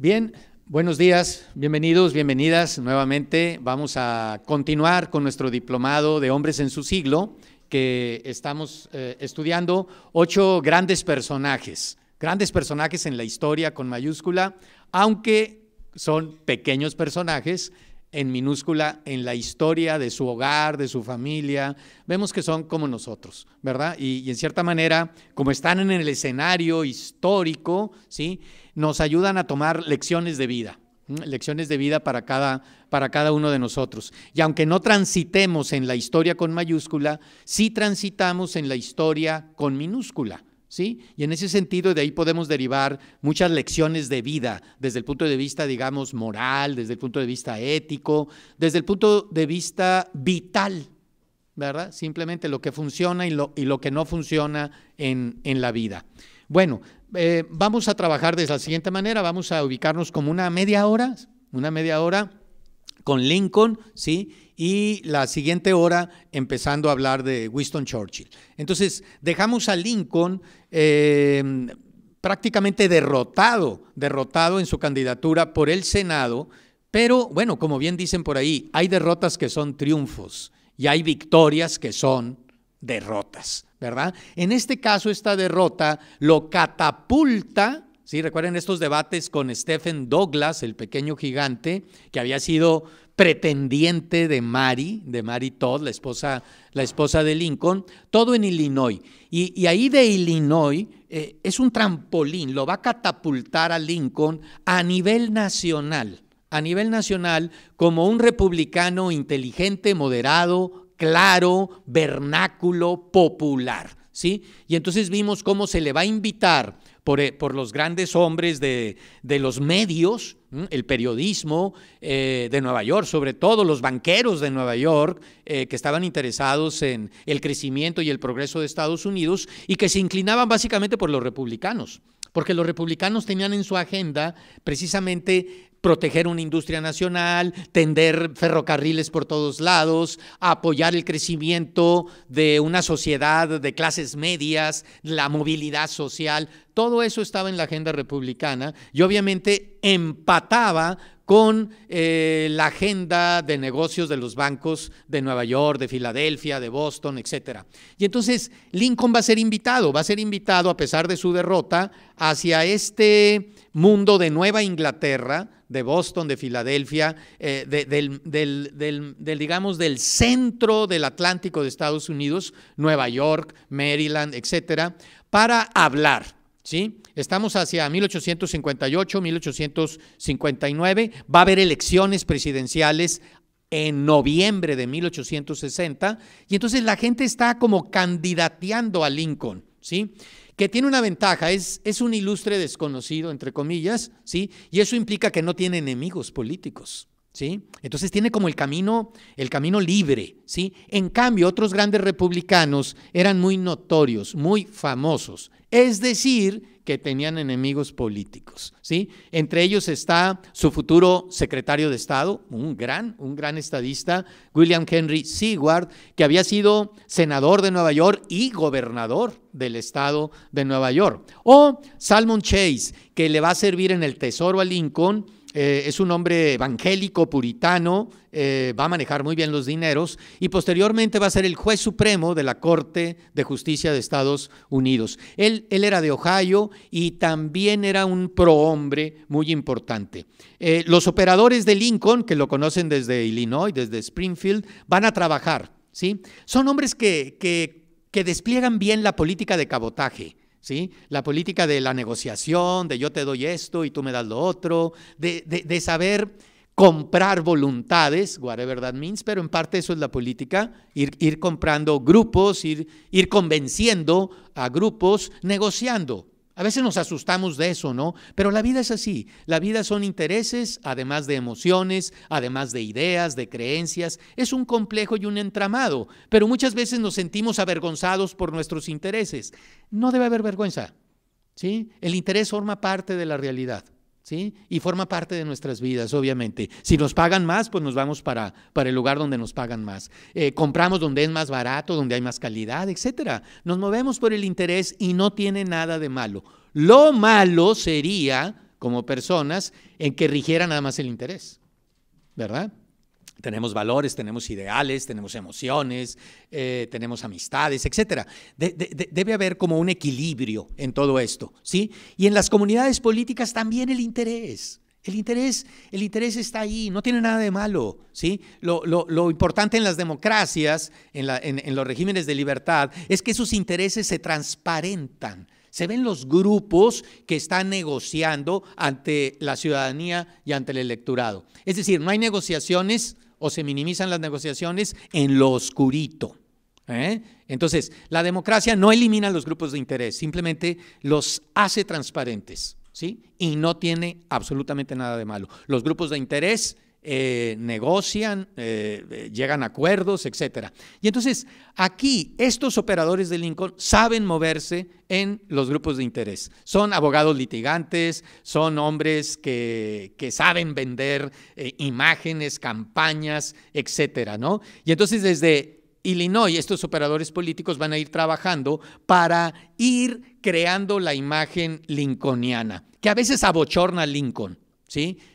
Bien, buenos días, bienvenidos, bienvenidas nuevamente. Vamos a continuar con nuestro diplomado de hombres en su siglo, que estamos eh, estudiando ocho grandes personajes, grandes personajes en la historia con mayúscula, aunque son pequeños personajes en minúscula en la historia de su hogar, de su familia. Vemos que son como nosotros, ¿verdad? Y, en cierta manera, como están en el escenario histórico, ¿sí? Nos ayudan a tomar lecciones de vida, lecciones de vida para cada, para cada uno de nosotros. Y aunque no transitemos en la historia con mayúscula, sí transitamos en la historia con minúscula. Y en ese sentido, de ahí podemos derivar muchas lecciones de vida, desde el punto de vista, digamos, moral, desde el punto de vista ético, desde el punto de vista vital, ¿verdad? Simplemente lo que funciona y lo, y lo que no funciona en, la vida. Bueno, eh, vamos a trabajar de la siguiente manera, vamos a ubicarnos como una media hora, una media hora con Lincoln, ¿sí? Y la siguiente hora empezando a hablar de Winston Churchill. Entonces, dejamos a Lincoln Em, prácticamente derrotado, derrotado en su candidatura por el Senado, pero bueno, como bien dicen por ahí, hay derrotas que son triunfos y hay victorias que son derrotas, ¿verdad? En este caso, esta derrota lo catapulta recuerden estos debates con Stephen Douglas, el pequeño gigante, que había sido pretendiente de Mary, de Mary Todd, la esposa, la esposa de Lincoln, todo en Illinois. Y, ahí de Illinois eh, es un trampolín, lo va a catapultar a Lincoln a nivel nacional, a nivel nacional como un republicano inteligente, moderado, claro, vernáculo, popular. ¿Sí? Y entonces vimos cómo se le va a invitar eh, por, los grandes hombres de, los medios, el periodismo eh, de Nueva York, sobre todo los banqueros de Nueva York, eh, que estaban interesados en el crecimiento y el progreso de Estados Unidos y que se inclinaban básicamente por los republicanos, porque los republicanos tenían en su agenda precisamente proteger una industria nacional, tender ferrocarriles por todos lados, apoyar el crecimiento de una sociedad de clases medias, la movilidad social, todo eso estaba en la agenda republicana y obviamente empataba con eh, la agenda de negocios de los bancos de Nueva York, de Filadelfia, de Boston, etcétera. Y entonces Lincoln va a ser invitado, va a ser invitado a pesar de su derrota hacia este mundo de Nueva Inglaterra, de Boston, de Filadelfia, eh, del, digamos, del centro del Atlántico de Estados Unidos, Nueva York, Maryland, etcétera, para hablar. ¿Sí? Estamos hacia 1858, 1859. Va a haber elecciones presidenciales en noviembre de 1860 y entonces la gente está como candidateando a Lincoln, ¿sí? que tiene una ventaja, es, es un ilustre desconocido, entre comillas, ¿sí? Y eso implica que no tiene enemigos políticos. Entonces tiene como el camino, el camino libre, ¿sí? En cambio, otros grandes republicanos eran muy notorios, muy famosos, es decir, que tenían enemigos políticos, ¿sí? Entre ellos está su futuro secretario de Estado, un gran, un gran estadista, William Henry Seward, que había sido senador de Nueva York y gobernador del estado de Nueva York, o Salmon Chase, que le va a servir en el tesoro a Lincoln eh, es un hombre evangélico, puritano, eh, va a manejar muy bien los dineros y posteriormente va a ser el juez supremo de la Corte de Justicia de Estados Unidos. Él, él era de Ohio y también era un prohombre muy importante. Eh, los operadores de Lincoln, que lo conocen desde Illinois, desde Springfield, van a trabajar. ¿sí? Son hombres que, que despliegan bien la política de cabotaje ¿sí? La política de la negociación, de yo te doy esto y tú me das lo otro, de, saber comprar voluntades, whatever that means, pero en parte eso es la política, ir, ir comprando grupos, ir, ir convenciendo a grupos, negociando. A veces nos asustamos de eso, ¿no? Pero la vida es así. La vida son intereses, además de emociones, además de ideas, de creencias. Es un complejo y un entramado, pero muchas veces nos sentimos avergonzados por nuestros intereses. No debe haber vergüenza, ¿sí? El interés forma parte de la realidad. Y forma parte de nuestras vidas, obviamente. Si nos pagan más, pues nos vamos para, el lugar donde nos pagan más. Eh, compramos donde es más barato, donde hay más calidad, etcétera. Nos movemos por el interés y no tiene nada de malo. Lo malo sería, como personas, en que rigiera nada más el interés, ¿verdad? Tenemos valores, tenemos ideales, tenemos emociones, eh, tenemos amistades, etcétera, debe haber como un equilibrio en todo esto, ¿sí? Y en las comunidades políticas también el interés. El interés, el interés está ahí, no tiene nada de malo. ¿sí? Lo, importante en las democracias, en, la, en, en los regímenes de libertad, es que sus intereses se transparentan, se ven los grupos que están negociando ante la ciudadanía y ante el electorado. Es decir, no hay negociaciones o se minimizan las negociaciones en lo oscurito. ¿eh? Entonces, la democracia no elimina los grupos de interés, simplemente los hace transparentes, ¿sí? Y no tiene absolutamente nada de malo. Los grupos de interés eh, negocian, eh, eh, llegan a acuerdos, etc. Y entonces, aquí estos operadores de Lincoln saben moverse en los grupos de interés. Son abogados litigantes, son hombres que, saben vender imágenes, campañas, etcétera, ¿no? Y entonces, desde Illinois, estos operadores políticos van a ir trabajando para ir creando la imagen lincolniana, que a veces abochorna a Lincoln.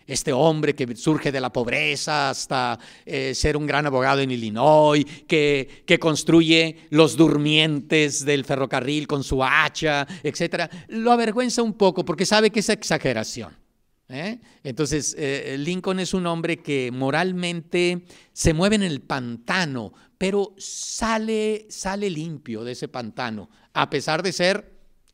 Este hombre que surge de la pobreza hasta eh, ser un gran abogado en Illinois, que, construye los durmientes del ferrocarril con su hacha, etc. Lo avergüenza un poco porque sabe que es exageración. ¿eh? Entonces, eh, Lincoln es un hombre que moralmente se mueve en el pantano, pero sale, sale limpio de ese pantano, a pesar de ser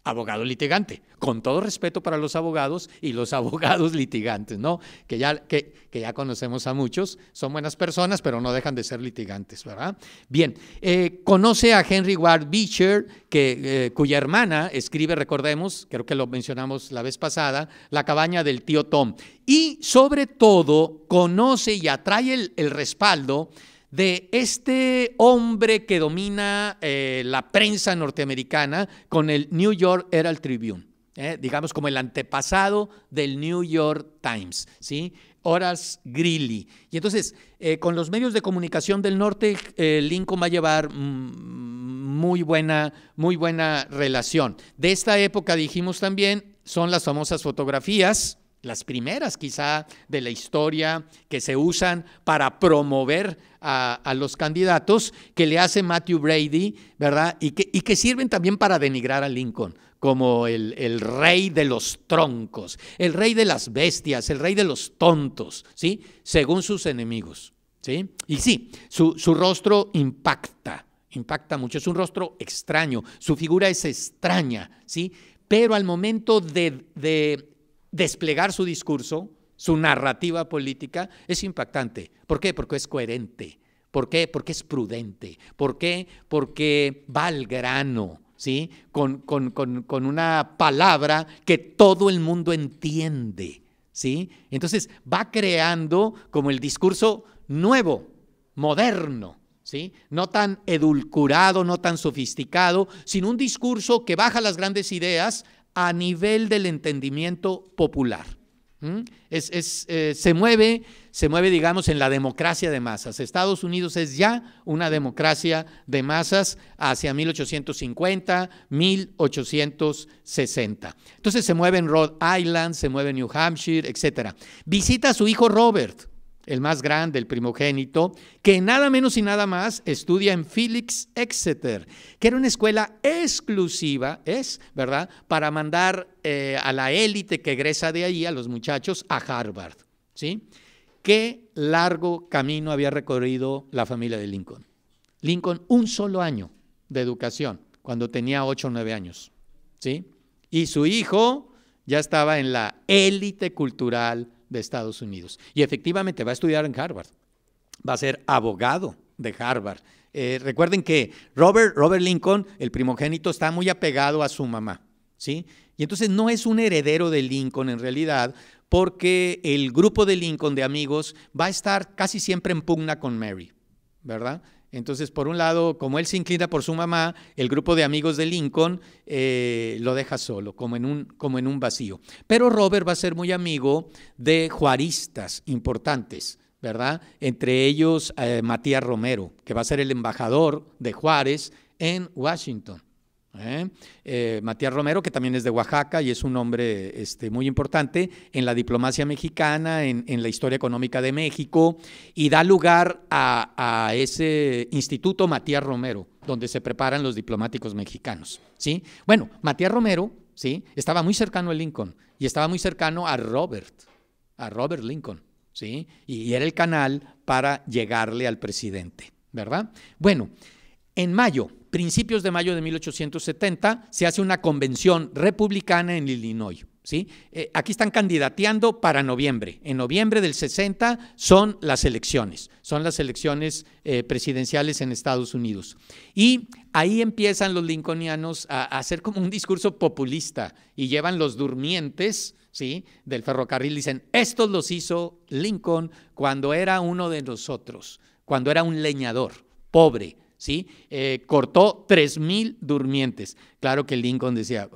abogado litigante, con todo respeto para los abogados y los abogados litigantes, ¿no? Que ya, que, que ya conocemos a muchos, son buenas personas, pero no dejan de ser litigantes, ¿verdad? Bien, eh, conoce a Henry Ward Beecher, que, eh, cuya hermana escribe, recordemos, creo que lo mencionamos la vez pasada, La cabaña del tío Tom. Y sobre todo, conoce y atrae el respaldo de este hombre que domina eh, la prensa norteamericana con el New York Herald Tribune, eh, digamos como el antepasado del New York Times, ¿sí? Horace Greeley. Y entonces, eh, con los medios de comunicación del norte, Lincoln va a llevar mm, muy buena, muy buena relación. De esta época, dijimos también, son las famosas fotografías las primeras quizá de la historia que se usan para promover a, los candidatos que le hace Matthew Brady, ¿verdad? Y que, que sirven también para denigrar a Lincoln como el, rey de los troncos, el rey de las bestias, el rey de los tontos, ¿sí? Según sus enemigos, ¿sí? Y sí, su, su rostro impacta, impacta mucho, es un rostro extraño, su figura es extraña, ¿sí? Pero al momento de, de desplegar su discurso, su narrativa política, es impactante. ¿Por qué? Porque es coherente. ¿Por qué? Porque es prudente. ¿Por qué? Porque va al grano, ¿sí? Con, con, con, una palabra que todo el mundo entiende, ¿sí? Entonces va creando como el discurso nuevo, moderno, ¿Sí? No tan edulcorado, no tan sofisticado, sino un discurso que baja las grandes ideas a nivel del entendimiento popular. Es, eh, se mueve, se mueve, digamos, en la democracia de masas. Estados Unidos es ya una democracia de masas hacia 1850, 1860. Entonces se mueve en Rhode Island, se mueve en New Hampshire, etcétera. Visita a su hijo Robert el más grande, el primogénito, que nada menos y nada más estudia en Felix Exeter, que era una escuela exclusiva, es, ¿verdad?, para mandar eh, a la élite que egresa de ahí, a los muchachos, a Harvard, ¿sí? Qué largo camino había recorrido la familia de Lincoln. Lincoln, un solo año de educación, cuando tenía ocho o nueve años, ¿sí? Y su hijo ya estaba en la élite cultural de Estados Unidos. Y efectivamente va a estudiar en Harvard, va a ser abogado de Harvard. Eh, recuerden que Robert, Robert Lincoln, el primogénito, está muy apegado a su mamá, ¿sí? Y entonces no es un heredero de Lincoln en realidad, porque el grupo de Lincoln de amigos va a estar casi siempre en pugna con Mary, ¿verdad? Entonces, por un lado, como él se inclina por su mamá, el grupo de amigos de Lincoln eh, lo deja solo, como en, un, vacío. Pero Robert va a ser muy amigo de juaristas importantes, ¿verdad? Entre ellos eh, Matías Romero, que va a ser el embajador de Juárez en Washington. ¿eh? Eh, Matías Romero, que también es de Oaxaca y es un hombre este, muy importante en la diplomacia mexicana, en, la historia económica de México, y da lugar a, ese instituto Matías Romero, donde se preparan los diplomáticos mexicanos. ¿sí? Bueno, Matías Romero ¿sí? estaba muy cercano a Lincoln y estaba muy cercano a Robert, a Robert Lincoln, ¿sí? y, y era el canal para llegarle al presidente, ¿verdad? Bueno, en mayo principios de mayo de 1870 se hace una convención republicana en Illinois. ¿sí? Eh, aquí están candidateando para noviembre. En noviembre del 60 son las elecciones, son las elecciones eh, presidenciales en Estados Unidos. Y ahí empiezan los lincolnianos a, hacer como un discurso populista y llevan los durmientes. ¿Sí? del ferrocarril dicen, estos los hizo Lincoln cuando era uno de nosotros, cuando era un leñador, pobre, ¿sí? Eh, cortó 3.000 durmientes. Claro que Lincoln decía,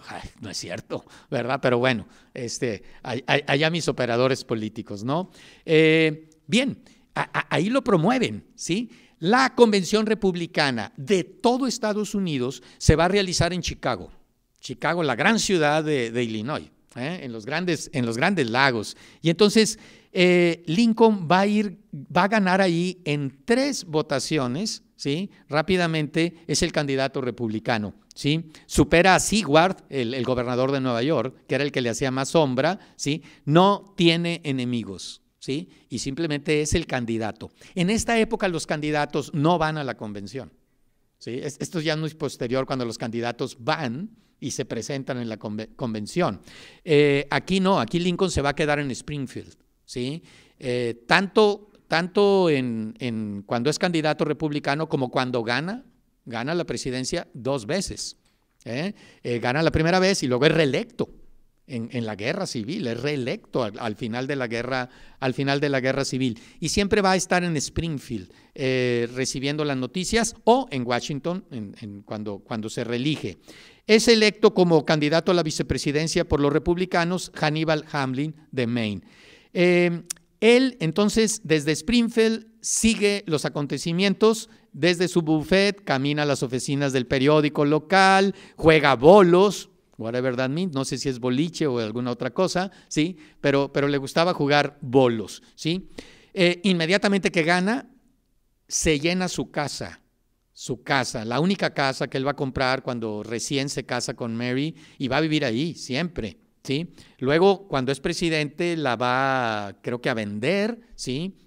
no es cierto, ¿verdad? Pero bueno, este, allá mis operadores políticos, ¿no? Eh, bien, ahí lo promueven, ¿sí? La convención republicana de todo Estados Unidos se va a realizar en Chicago. Chicago, la gran ciudad de Illinois. ¿eh? en, los grandes, en los grandes lagos. Y entonces eh, Lincoln va a, ir, va a ganar ahí en tres votaciones, ¿sí? rápidamente es el candidato republicano. ¿sí? Supera a Seward, el, el gobernador de Nueva York, que era el que le hacía más sombra, ¿sí? no tiene enemigos. ¿Sí? Y simplemente es el candidato. En esta época los candidatos no van a la convención. ¿Sí? Esto ya no es posterior cuando los candidatos van, y se presentan en la convención. Eh, aquí no, aquí Lincoln se va a quedar en Springfield, ¿sí? Eh, tanto tanto en, cuando es candidato republicano como cuando gana, gana la presidencia dos veces. ¿eh? gana la primera vez y luego es reelecto en, la guerra civil, es reelecto al, final de la guerra, al final de la guerra civil. Y siempre va a estar en Springfield eh, recibiendo las noticias o en Washington cuando, cuando se reelige. Es electo como candidato a la vicepresidencia por los republicanos Hannibal Hamlin de Maine. Eh, él entonces desde Springfield sigue los acontecimientos, desde su buffet camina a las oficinas del periódico local, juega bolos, whatever that means, no sé si es boliche o alguna otra cosa, ¿sí? Pero, pero le gustaba jugar bolos, ¿sí? Eh, inmediatamente que gana, se llena su casa, su casa, la única casa que él va a comprar cuando recién se casa con Mary y va a vivir ahí siempre, ¿sí? Luego, cuando es presidente, la va, creo que a vender, ¿sí?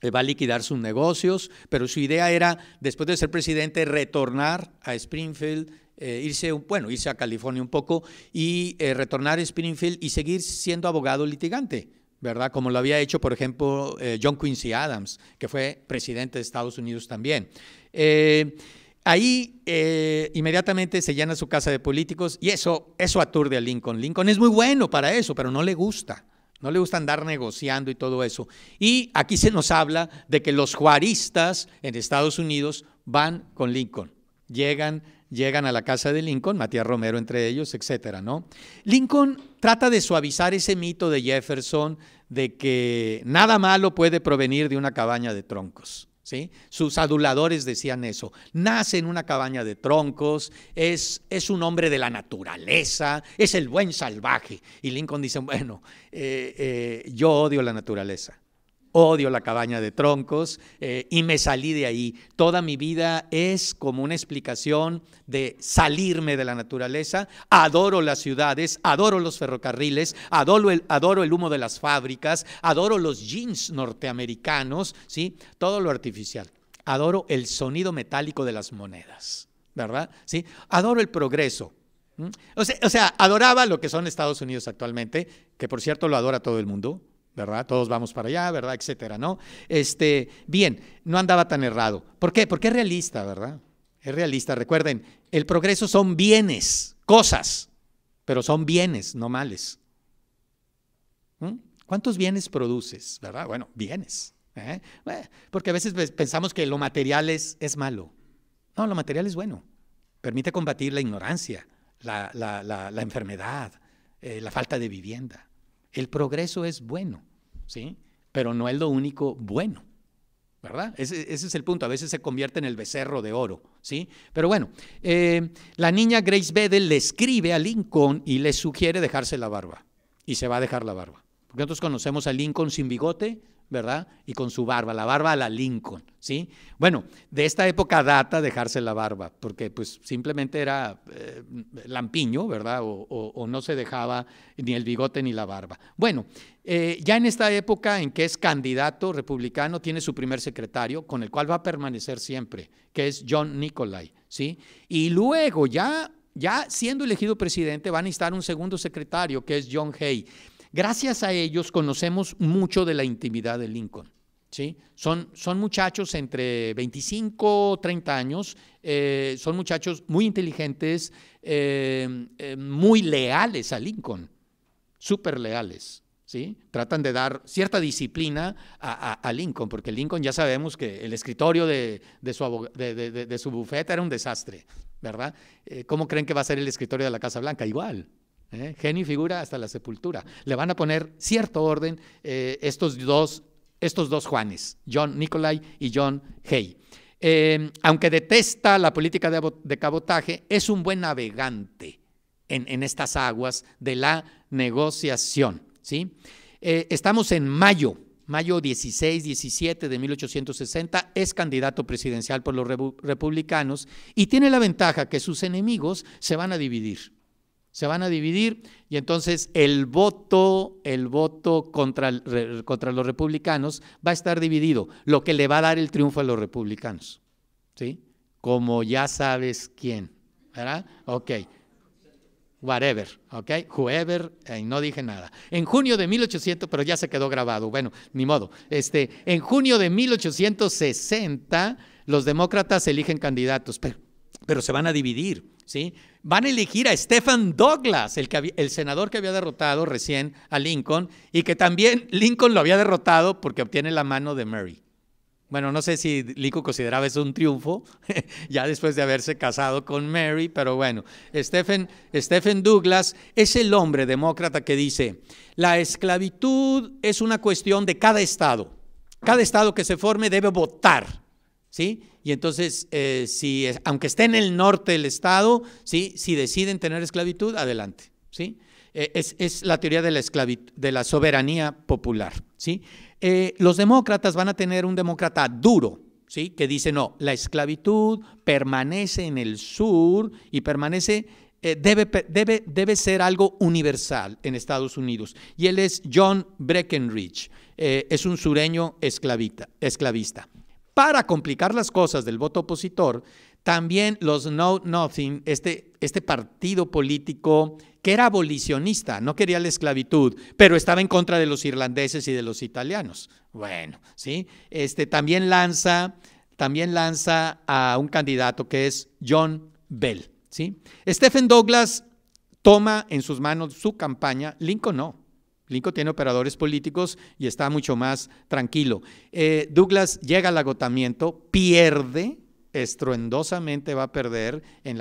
Eh, va a liquidar sus negocios, pero su idea era, después de ser presidente, retornar a Springfield, eh, irse, bueno, irse a California un poco y eh, retornar a Springfield y seguir siendo abogado litigante, ¿verdad? Como lo había hecho, por ejemplo, eh, John Quincy Adams, que fue presidente de Estados Unidos también. Ahí inmediatamente se llena su casa de políticos y eso, eso aturde a Lincoln. Lincoln es muy bueno para eso, pero no le gusta. No le gusta andar negociando y todo eso. Y aquí se nos habla de que los juaristas en Estados Unidos van con Lincoln. Llegan llegan a la casa de Lincoln, Matías Romero entre ellos, etcétera, ¿no? Lincoln trata de suavizar ese mito de Jefferson de que nada malo puede provenir de una cabaña de troncos. ¿Sí? Sus aduladores decían eso. Nace en una cabaña de troncos, es, es, un hombre de la naturaleza, es el buen salvaje. Y Lincoln dice, bueno, eh, eh, yo odio la naturaleza odio la cabaña de troncos eh, y me salí de ahí. Toda mi vida es como una explicación de salirme de la naturaleza. Adoro las ciudades, adoro los ferrocarriles, adoro el, adoro el humo de las fábricas, adoro los jeans norteamericanos, ¿sí? todo lo artificial. Adoro el sonido metálico de las monedas, ¿verdad? ¿Sí? Adoro el progreso. o sea, adoraba lo que son Estados Unidos actualmente, que por cierto lo adora todo el mundo, ¿verdad? Todos vamos para allá, ¿verdad? Etcétera, ¿no? Este, bien, no andaba tan errado. ¿Por qué? Porque es realista, ¿verdad? Es realista. Recuerden, el progreso son bienes, cosas, pero son bienes, no males. ¿Mm? ¿Cuántos bienes produces, verdad? Bueno, bienes. ¿eh? porque a veces pensamos que lo material es, malo. No, lo material es bueno. Permite combatir la ignorancia, la, enfermedad, eh, la falta de vivienda. El progreso es bueno, ¿sí? Pero no es lo único bueno, ¿verdad? Ese, es el punto. A veces se convierte en el becerro de oro, ¿sí? Pero bueno, eh, la niña Grace Bedell le escribe a Lincoln y le sugiere dejarse la barba. Y se va a dejar la barba. Porque nosotros conocemos a Lincoln sin bigote, ¿verdad? Y con su barba, la barba a la Lincoln, ¿sí? Bueno, de esta época data dejarse la barba, porque pues simplemente era eh, lampiño, ¿verdad? O, no se dejaba ni el bigote ni la barba. Bueno, eh, ya en esta época en que es candidato republicano, tiene su primer secretario, con el cual va a permanecer siempre, que es John Nicolai, ¿sí? Y luego ya, ya siendo elegido presidente, va a necesitar un segundo secretario, que es John Hay Gracias a ellos conocemos mucho de la intimidad de Lincoln. ¿sí? Son, son muchachos entre 25, 30 años, eh, son muchachos muy inteligentes, eh, eh, muy leales a Lincoln, súper leales. ¿Sí? Tratan de dar cierta disciplina a, Lincoln, porque Lincoln ya sabemos que el escritorio de, su, de, su bufete era un desastre, ¿verdad? ¿Cómo creen que va a ser el escritorio de la Casa Blanca? Igual, ¿eh? y figura hasta la sepultura. Le van a poner cierto orden eh, estos, dos, estos dos Juanes, John Nicolay y John Hay. Eh, aunque detesta la política de, cabotaje, es un buen navegante en, estas aguas de la negociación. ¿sí? Eh, estamos en mayo, mayo 16, 17 de 1860, es candidato presidencial por los republicanos y tiene la ventaja que sus enemigos se van a dividir se van a dividir y entonces el voto, el voto contra, contra, los republicanos va a estar dividido, lo que le va a dar el triunfo a los republicanos, ¿sí? Como ya sabes quién, ¿verdad? Ok, whatever, ok, whoever, no dije nada. En junio de 1800, pero ya se quedó grabado, bueno, ni modo, este, en junio de 1860 los demócratas eligen candidatos, pero se van a dividir Van a elegir a Stephen Douglas, el, senador que había derrotado recién a Lincoln y que también Lincoln lo había derrotado porque obtiene la mano de Mary. Bueno, no sé si Lincoln consideraba eso un triunfo, ya después de haberse casado con Mary, pero bueno, Stephen, Stephen Douglas es el hombre demócrata que dice, la esclavitud es una cuestión de cada estado. Cada estado que se forme debe votar, ¿sí? Y entonces, eh, si aunque esté en el norte del estado, ¿sí? si deciden tener esclavitud, adelante. ¿sí? E, es, la teoría de la, de la soberanía popular. ¿sí? Eh, los demócratas van a tener un demócrata duro, ¿sí? que dice, no, la esclavitud permanece en el sur y permanece eh, debe, debe, debe, ser algo universal en Estados Unidos. Y él es John Breckenridge, es un sureño esclavista. Para complicar las cosas del voto opositor, también los No Nothing, este, este, partido político que era abolicionista, no quería la esclavitud, pero estaba en contra de los irlandeses y de los italianos. Bueno, ¿sí? Este, también, lanza, también lanza a un candidato que es John Bell. Stephen Douglas toma en sus manos su campaña, Lincoln no. Lincoln tiene operadores políticos y está mucho más tranquilo. Eh, Douglas llega al agotamiento, pierde, estruendosamente va a perder en,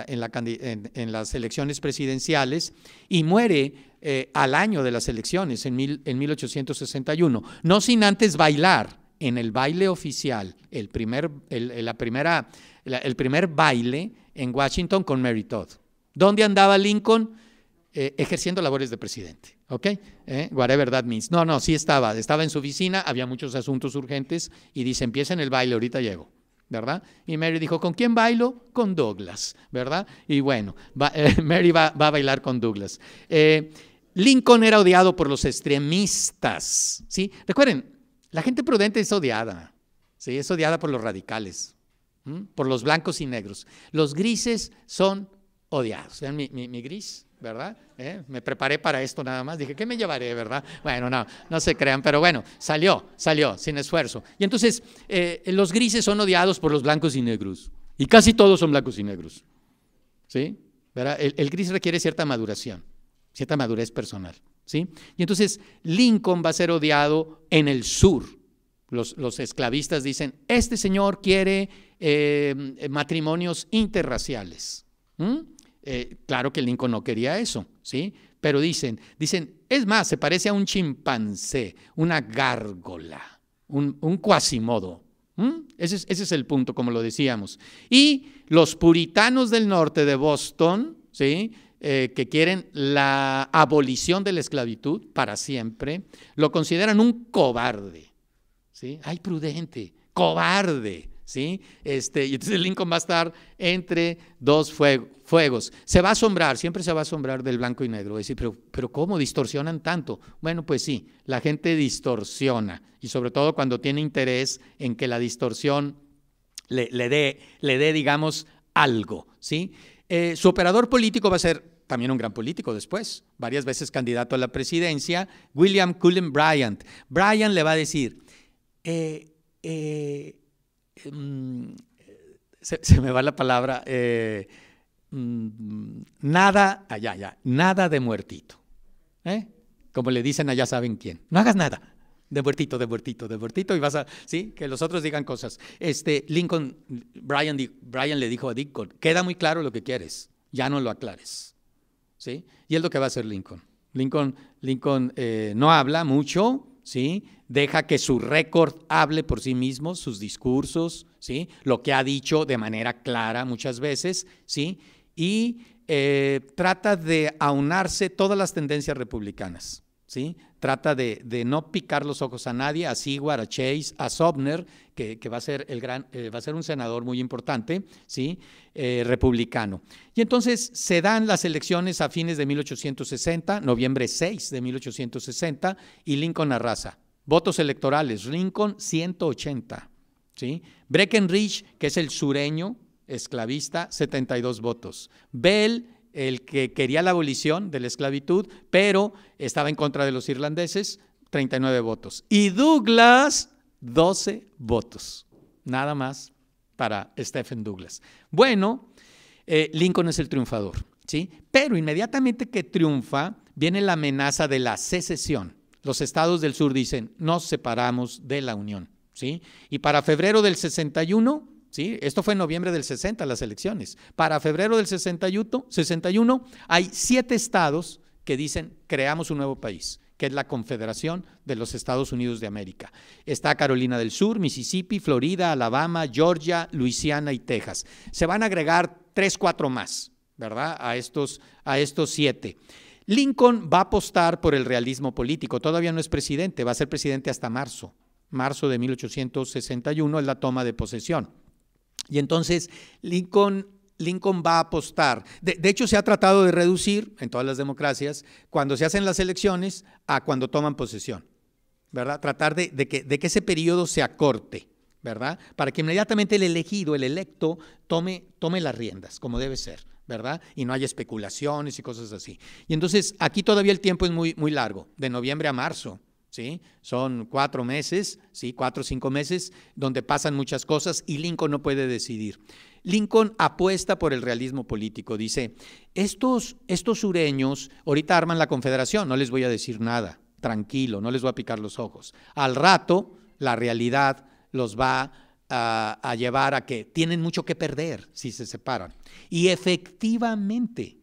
las elecciones presidenciales y muere eh, al año de las elecciones, en, en 1861, no sin antes bailar en el baile oficial, el primer, la primera, el primer baile en Washington con Mary Todd. ¿Dónde andaba Lincoln? Eh, ejerciendo labores de presidente. ¿Ok? ¿Eh? whatever that means. No, no, sí estaba. Estaba en su oficina, había muchos asuntos urgentes y dice, empieza en el baile, ahorita llego. ¿Verdad? Y Mary dijo, ¿con quién bailo? Con Douglas, ¿verdad? Y bueno, eh, Mary va, a bailar con Douglas. Eh, Lincoln era odiado por los extremistas, ¿sí? Recuerden, la gente prudente es odiada, ¿sí? Es odiada por los radicales, por los blancos y negros. Los grises son odiados. ¿Vean mi, mi gris? ¿verdad? ¿Eh? Me preparé para esto nada más, dije, ¿qué me llevaré, verdad? Bueno, no, no se crean, pero bueno, salió, salió, sin esfuerzo. Y entonces, eh, los grises son odiados por los blancos y negros, y casi todos son blancos y negros, ¿sí? ¿verdad? El, gris requiere cierta maduración, cierta madurez personal, ¿sí? Y entonces, Lincoln va a ser odiado en el sur. Los, esclavistas dicen, este señor quiere eh, matrimonios interraciales. Eh, claro que Lincoln no quería eso, ¿sí? Pero dicen, dicen, es más, se parece a un chimpancé, una gárgola, un, un cuasimodo. Ese, es, ese, el punto, como lo decíamos. Y los puritanos del norte de Boston, ¿sí? Eh, que quieren la abolición de la esclavitud para siempre, lo consideran un cobarde. ¿sí? Ay, prudente, cobarde. ¿sí? Este, y entonces Lincoln va a estar entre dos fuegos se va a asombrar, siempre se va a asombrar del blanco y negro. Decir, pero, pero ¿cómo distorsionan tanto? Bueno, pues sí, la gente distorsiona y sobre todo cuando tiene interés en que la distorsión le, dé, le dé, digamos, algo, ¿sí? Eh, su operador político va a ser también un gran político después, varias veces candidato a la presidencia, William Cullen Bryant. Bryant le va a decir, eh, eh, mm, se, me va la palabra, Mm, nada, allá, ah, allá, nada de muertito. ¿eh? Como le dicen allá saben quién. No hagas nada de muertito, de muertito, de muertito, y vas a, sí, que los otros digan cosas. Este, Lincoln, Brian, le dijo a Lincoln, queda muy claro lo que quieres, ya no lo aclares, ¿sí? Y es lo que va a hacer Lincoln. Lincoln, Lincoln eh, no habla mucho, ¿sí? Deja que su récord hable por sí mismo, sus discursos, ¿sí? Lo que ha dicho de manera clara muchas veces, ¿sí? y eh, trata de aunarse todas las tendencias republicanas. ¿sí? Trata de, no picar los ojos a nadie, a Seward, a Chase, a Sobner, que, va, a ser el gran, eh, va a ser un senador muy importante, ¿sí? Eh, republicano. Y entonces se dan las elecciones a fines de 1860, noviembre 6 de 1860, y Lincoln arrasa. Votos electorales, Lincoln 180. ¿sí? Breckenridge, que es el sureño, esclavista, 72 votos. Bell, el que quería la abolición de la esclavitud, pero estaba en contra de los irlandeses, 39 votos. Y Douglas, 12 votos. Nada más para Stephen Douglas. Bueno, eh, Lincoln es el triunfador, ¿sí? Pero inmediatamente que triunfa, viene la amenaza de la secesión. Los estados del sur dicen, nos separamos de la Unión, ¿sí? Y para febrero del 61, ¿sí? Esto fue en noviembre del 60, las elecciones. Para febrero del 61, hay siete estados que dicen creamos un nuevo país que es la Confederación de los Estados Unidos de América. Está Carolina del Sur, Mississippi, Florida, Alabama, Georgia, Luisiana y Texas. Se van a agregar tres, cuatro más, ¿verdad? A estos, a estos siete. Lincoln va a apostar por el realismo político. Todavía no es presidente, va a ser presidente hasta marzo. Marzo de 1861 es la toma de posesión. Y entonces Lincoln va a apostar. De, hecho, se ha tratado de reducir en todas las democracias cuando se hacen las elecciones a cuando toman posesión, ¿verdad? Tratar de, que, ese periodo se acorte, ¿verdad? Para que inmediatamente el elegido, el electo, tome, tome las riendas, como debe ser, ¿verdad? Y no haya especulaciones y cosas así. Y entonces, aquí todavía el tiempo es muy, muy largo, de noviembre a marzo, ¿sí? Son cuatro meses, ¿sí? Cuatro o cinco meses donde pasan muchas cosas y Lincoln no puede decidir. Lincoln apuesta por el realismo político. Dice, estos, sureños ahorita arman la confederación, no les voy a decir nada, tranquilo, no les voy a picar los ojos. Al rato, la realidad los va a, a llevar a que tienen mucho que perder si se separan. Y efectivamente,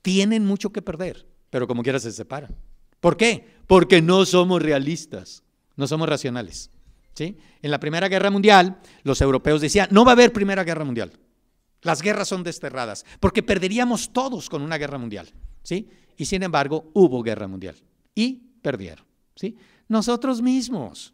tienen mucho que perder, pero como quiera se separan. ¿Por qué? Porque no somos realistas, no somos racionales. ¿sí? En la Primera Guerra Mundial, los europeos decían, no va a haber Primera Guerra Mundial. Las guerras son desterradas, porque perderíamos todos con una guerra mundial. ¿sí? Y sin embargo, hubo guerra mundial y perdieron. ¿sí? Nosotros mismos.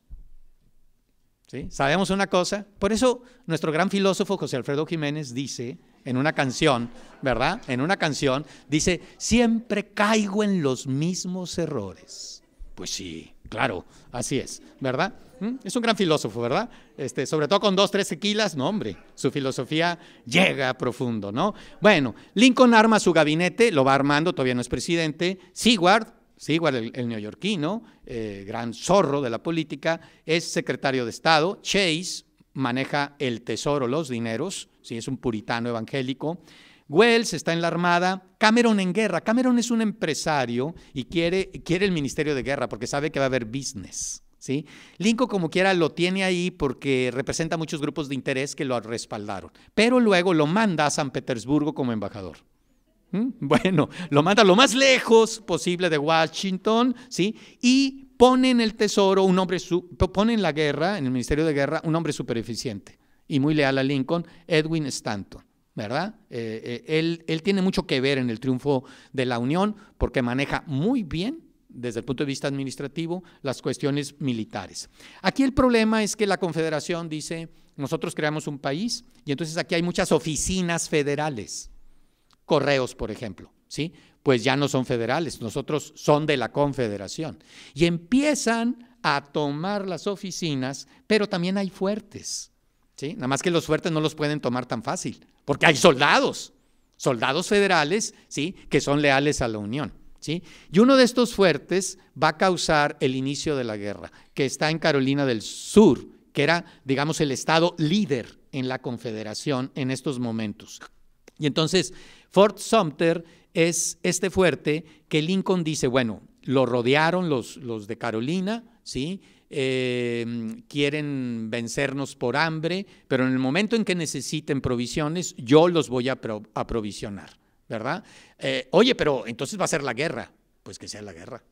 ¿sí? Sabemos una cosa, por eso nuestro gran filósofo José Alfredo Jiménez dice en una canción, ¿verdad? En una canción dice, siempre caigo en los mismos errores. Pues sí, claro, así es, ¿verdad? ¿Mm? Es un gran filósofo, ¿verdad? Este, sobre todo con dos, tres sequilas, no, hombre, su filosofía llega a profundo, ¿no? Bueno, Lincoln arma su gabinete, lo va armando, todavía no es presidente. Seward, Seward el, neoyorquino, eh, gran zorro de la política, es secretario de Estado. Chase, maneja el tesoro, los dineros, si es un puritano evangélico. Wells está en la Armada, Cameron en guerra. Cameron es un empresario y quiere, quiere el Ministerio de Guerra porque sabe que va a haber business. ¿sí? Lincoln como quiera lo tiene ahí porque representa muchos grupos de interés que lo respaldaron, pero luego lo manda a San Petersburgo como embajador. ¿Mm? Bueno, lo manda lo más lejos posible de Washington, ¿sí? Y pone en el tesoro un hombre, pone en la guerra, en el Ministerio de Guerra, un hombre super eficiente y muy leal a Lincoln, Edwin Stanton. ¿Verdad? Eh, eh, él, él tiene mucho que ver en el triunfo de la Unión porque maneja muy bien desde el punto de vista administrativo, las cuestiones militares. Aquí el problema es que la Confederación dice, nosotros creamos un país y entonces aquí hay muchas oficinas federales, correos, por ejemplo, ¿sí? pues ya no son federales, nosotros son de la Confederación. Y empiezan a tomar las oficinas, pero también hay fuertes. ¿sí? Nada más que los fuertes no los pueden tomar tan fácil, porque hay soldados, soldados federales, ¿sí? que son leales a la Unión. ¿sí? Y uno de estos fuertes va a causar el inicio de la guerra, que está en Carolina del Sur, que era, digamos, el estado líder en la Confederación en estos momentos. Y entonces Fort Sumter es este fuerte que Lincoln dice, bueno, lo rodearon los, de Carolina, ¿sí? Em, quieren vencernos por hambre, pero en el momento en que necesiten provisiones, yo los voy a, aprovisionar, ¿verdad? Eh, oye, pero entonces va a ser la guerra. Pues que sea la guerra.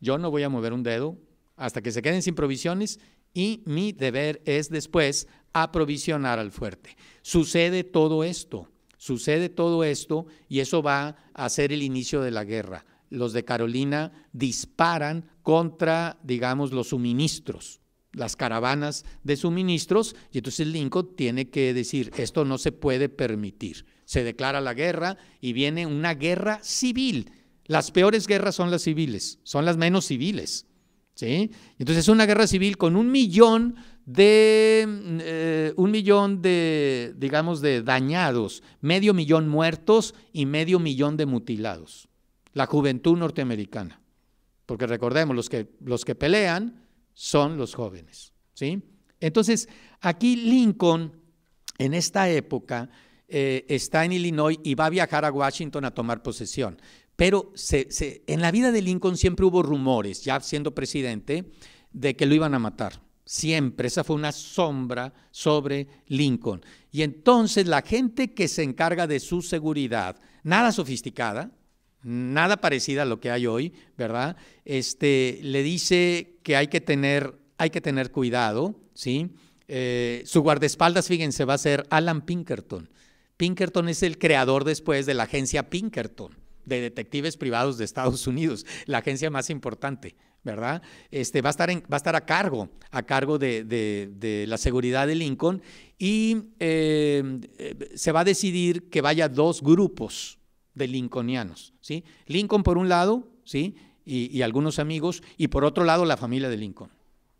Yo no voy a mover un dedo hasta que se queden sin provisiones y mi deber es después aprovisionar al fuerte. Sucede todo esto. Sucede todo esto y eso va a ser el inicio de la guerra. Los de Carolina disparan contra, digamos, los suministros, las caravanas de suministros, y entonces Lincoln tiene que decir, esto no se puede permitir. Se declara la guerra y viene una guerra civil. Las peores guerras son las civiles, son las menos civiles. ¿sí? Entonces es una guerra civil con un millón de mm, eh, un millón de, digamos, de dañados, medio millón muertos y medio millón de mutilados. La juventud norteamericana. Porque recordemos, los que, los que pelean son los jóvenes. ¿sí? Entonces, aquí Lincoln, en esta época, eh, está en Illinois y va a viajar a Washington a tomar posesión. Pero se, en la vida de Lincoln siempre hubo rumores, ya siendo presidente, de que lo iban a matar Siempre, esa fue una sombra sobre Lincoln. Y entonces la gente que se encarga de su seguridad, nada sofisticada, nada parecida a lo que hay hoy, ¿verdad? Este, le dice que hay que tener, hay que tener cuidado, ¿sí? Eh, su guardaespaldas, fíjense, va a ser Alan Pinkerton. Pinkerton es el creador después de la agencia Pinkerton, de detectives privados de Estados Unidos, la agencia más importante, ¿verdad? Este, va, a estar va a estar a cargo, a cargo de, la seguridad de Lincoln y eh, se va a decidir que vaya dos grupos de lincolnianos, ¿sí? Lincoln por un lado, ¿sí? Y, algunos amigos, y por otro lado la familia de Lincoln,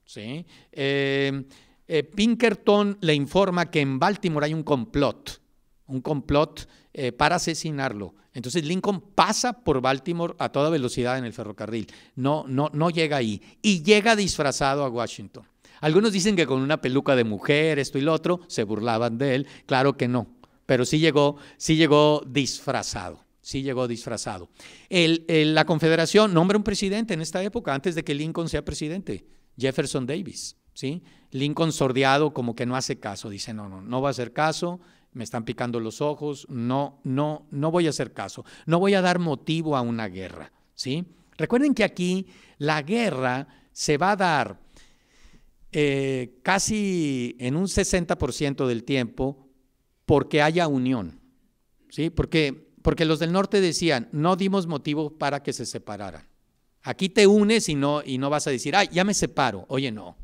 ¿sí? Eh, eh, Pinkerton le informa que en Baltimore hay un complot, un complot eh, para asesinarlo. Entonces Lincoln pasa por Baltimore a toda velocidad en el ferrocarril. No, no, no llega ahí. Y llega disfrazado a Washington. Algunos dicen que con una peluca de mujer, esto y lo otro, se burlaban de él. Claro que no. Pero sí llegó, sí llegó disfrazado sí llegó disfrazado. la Confederación nombra un presidente en esta época, antes de que Lincoln sea presidente, Jefferson Davis. ¿sí? Lincoln sordeado como que no hace caso, dice, no, no, no va a hacer caso, me están picando los ojos, no, no, no voy a hacer caso, no voy a dar motivo a una guerra, ¿sí? Recuerden que aquí la guerra se va a dar eh, casi en un 60% del tiempo porque haya unión, ¿sí? Porque, porque los del norte decían, no dimos motivo para que se separaran. Aquí te unes y no, y no vas a decir, ay, ya me separo. Oye, no,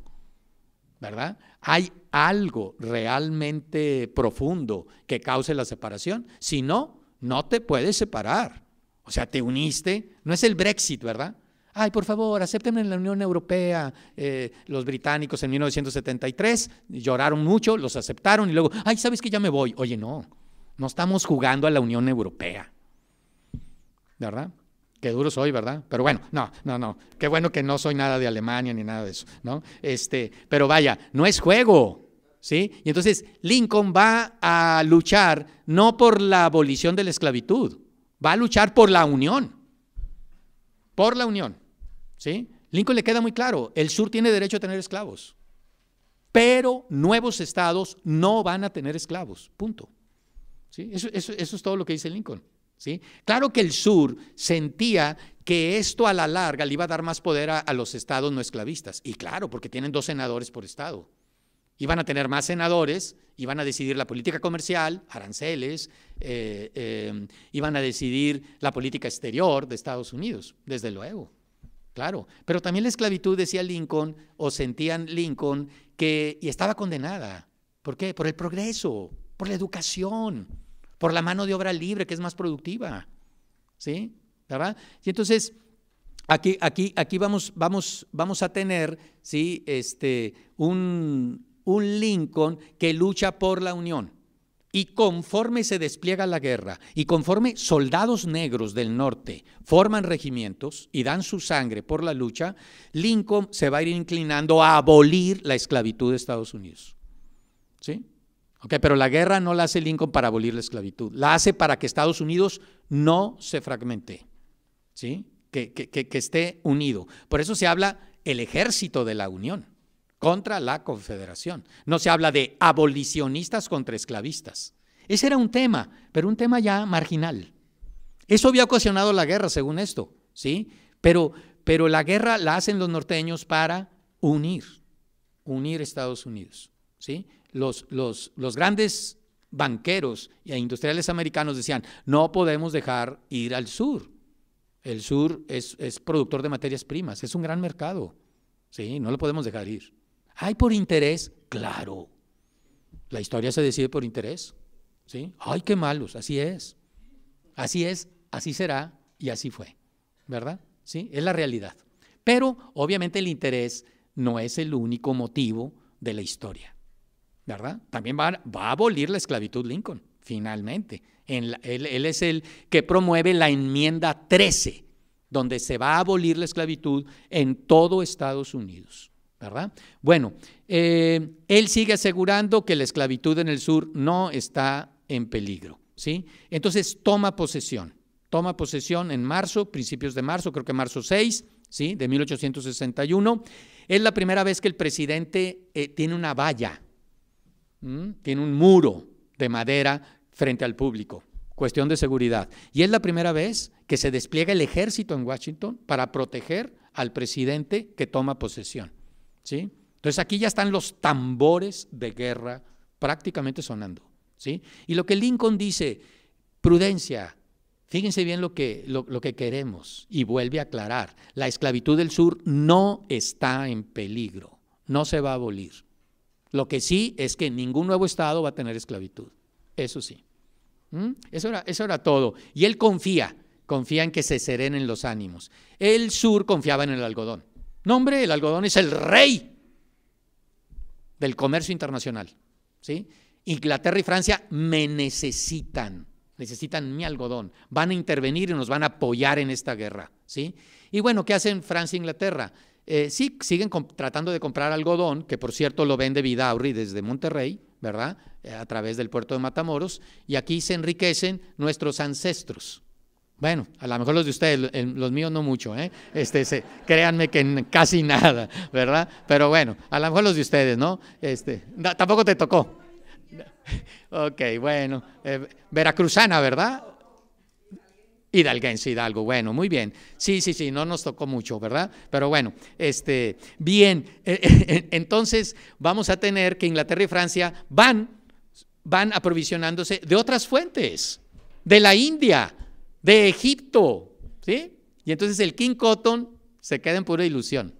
¿verdad? Hay algo realmente profundo que cause la separación. Si no, no te puedes separar. O sea, te uniste. No es el Brexit, ¿verdad? Ay, por favor, acepten en la Unión Europea. Eh, los británicos en 1973 lloraron mucho, los aceptaron y luego, ay, ¿sabes que ya me voy? Oye, no, no estamos jugando a la Unión Europea. ¿Verdad? Qué duro soy, ¿verdad? Pero bueno, no, no, no. Qué bueno que no soy nada de Alemania ni nada de eso, ¿no? Este, pero vaya, no es juego. Y entonces Lincoln va a luchar no por la abolición de la esclavitud, va a luchar por la unión, por la unión, ¿sí? Lincoln le queda muy claro, el sur tiene derecho a tener esclavos, pero nuevos estados no van a tener esclavos, punto. ¿Sí? Eso, es todo lo que dice Lincoln. ¿Sí? Claro que el sur sentía que esto a la larga le iba a dar más poder a, los estados no esclavistas. Y claro, porque tienen dos senadores por estado iban a tener más senadores iban a decidir la política comercial, aranceles, iban eh, eh, a decidir la política exterior de Estados Unidos, desde luego. Claro, pero también la esclavitud, decía Lincoln, o sentían Lincoln, que y estaba condenada. ¿Por qué? Por el progreso, por la educación, por la mano de obra libre, que es más productiva. ¿Sí? ¿Verdad? Y entonces, aquí, aquí, aquí vamos, vamos, vamos a tener ¿sí? este, un, un Lincoln que lucha por la unión. Y conforme se despliega la guerra y conforme soldados negros del norte forman regimientos y dan su sangre por la lucha, Lincoln se va a ir inclinando a abolir la esclavitud de Estados Unidos. ¿Sí? Ok, pero la guerra no la hace Lincoln para abolir la esclavitud, la hace para que Estados Unidos no se fragmente, ¿sí? que esté unido. Por eso se habla el ejército de la Unión contra la Confederación. No se habla de abolicionistas contra esclavistas. Ese era un tema, pero un tema ya marginal. Eso había ocasionado la guerra, según esto, ¿sí? Pero, pero la guerra la hacen los norteños para unir, unir Estados Unidos, ¿sí? Los, los, grandes banqueros e industriales americanos decían, no podemos dejar ir al sur. El sur es, es productor de materias primas, es un gran mercado, ¿sí? No lo podemos dejar ir. ¿Hay por interés? Claro. La historia se decide por interés. ¿sí? ¡Ay, qué malos! Así es. Así es, así será y así fue. ¿Verdad? ¿Sí? Es la realidad. Pero obviamente el interés no es el único motivo de la historia. ¿Verdad? También va, a abolir la esclavitud Lincoln, finalmente. él es el que promueve la enmienda 13, donde se va a abolir la esclavitud en todo Estados Unidos. Bueno, eh, él sigue asegurando que la esclavitud en el sur no está en peligro, ¿sí? Entonces toma posesión, toma posesión en marzo, principios de marzo, creo que marzo 6, ¿sí? De 1861. Es la primera vez que el presidente eh, tiene una valla, tiene un muro de madera frente al público, cuestión de seguridad. Y es la primera vez que se despliega el ejército en Washington para proteger al presidente que toma posesión. Entonces aquí ya están los tambores de guerra prácticamente sonando, ¿sí? Y lo que Lincoln dice, prudencia, fíjense bien lo que, lo, que queremos y vuelve a aclarar, la esclavitud del sur no está en peligro, no se va a abolir. Lo que sí es que ningún nuevo Estado va a tener esclavitud, eso sí. Eso, era, eso era todo. Y él confía, confía en que se serenen los ánimos. El sur confiaba en el algodón. Nombre, el algodón es el rey del comercio internacional. ¿sí? Inglaterra y Francia me necesitan, necesitan mi algodón. Van a intervenir y nos van a apoyar en esta guerra. ¿sí? Y bueno, ¿qué hacen Francia e Inglaterra? Eh, sí, siguen tratando de comprar algodón, que por cierto lo vende Vidaurri desde Monterrey, ¿verdad? Eh, a través del puerto de Matamoros, y aquí se enriquecen nuestros ancestros. Bueno, a lo mejor los de ustedes, los míos no mucho, ¿eh? este, créanme que casi nada, ¿verdad? Pero bueno, a lo mejor los de ustedes, ¿no? Este, tampoco te tocó. Ok, bueno, eh, veracruzana, ¿verdad? Hidalguense, Hidalgo, bueno, muy bien. Sí, sí, sí, no nos tocó mucho, ¿verdad? Pero bueno, este, bien, e, e, entonces vamos a tener que Inglaterra y Francia van, van aprovisionándose de otras fuentes, de la India, de Egipto, ¿sí? Y entonces el King Cotton se queda en pura ilusión,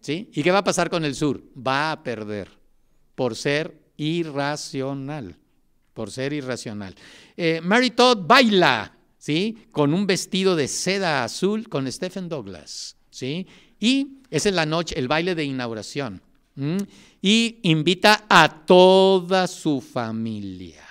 ¿sí? ¿Y qué va a pasar con el sur? Va a perder por ser irracional, por ser irracional. Eh, Mary Todd baila, ¿sí? Con un vestido de seda azul con Stephen Douglas, ¿sí? Y esa es la noche, el baile de inauguración. Y invita a toda su familia,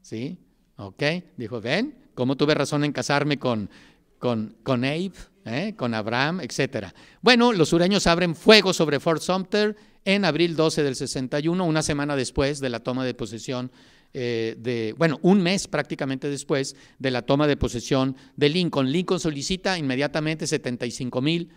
¿sí? ¿Ok? Dijo, ven, cómo tuve razón en casarme con, con, con Abe, ¿eh? con Abraham, etcétera. Bueno, los sureños abren fuego sobre Fort Sumter en abril 12 del 61, una semana después de la toma de posesión eh, de, bueno, un mes prácticamente después de la toma de posesión de Lincoln. Lincoln solicita inmediatamente 75 mil.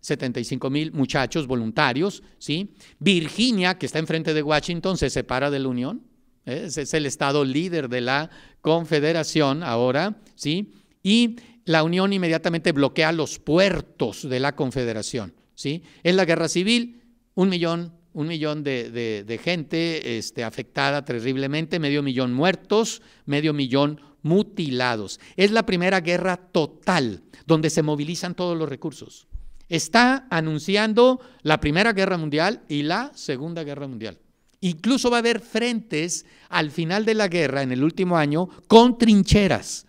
75 mil muchachos voluntarios, ¿sí? Virginia, que está enfrente de Washington, se separa de la Unión, es, el Estado líder de la Confederación ahora, ¿sí? Y la Unión inmediatamente bloquea los puertos de la Confederación, ¿sí? Es la guerra civil, un millón, un millón de, gente este, afectada terriblemente, medio millón muertos, medio millón mutilados. Es la primera guerra total donde se movilizan todos los recursos. Está anunciando la Primera Guerra Mundial y la Segunda Guerra Mundial. Incluso va a haber frentes al final de la guerra, en el último año, con trincheras,